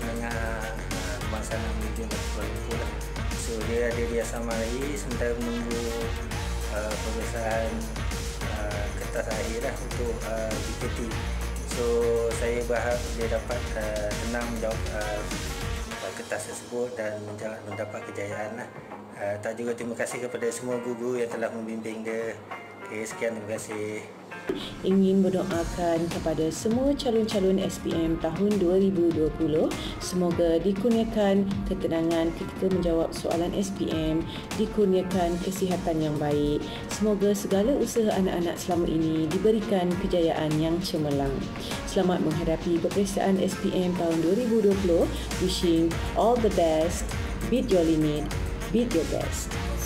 S5: Menengah ah, Bangsa Nabi dia ada di asam lagi sementara menunggu uh, pengesahan uh, kertas akhir lah untuk
S3: PKT uh, so saya berharap dia dapat uh, tenang menjawab uh, kertas tersebut dan mendapat kejayaan lah uh, tak juga terima
S5: kasih kepada semua guru-guru yang telah membimbing dia okay, sekian terima kasih ingin berdoakan kepada semua calon-calon SPM tahun 2020 semoga dikurniakan ketenangan ketika menjawab soalan SPM,
S2: dikurniakan kesihatan yang baik. Semoga segala usaha anak-anak selama ini diberikan kejayaan yang cemerlang. Selamat menghadapi peperiksaan SPM tahun 2020.
S5: Wishing all the best. Beat your limit. Beat your best.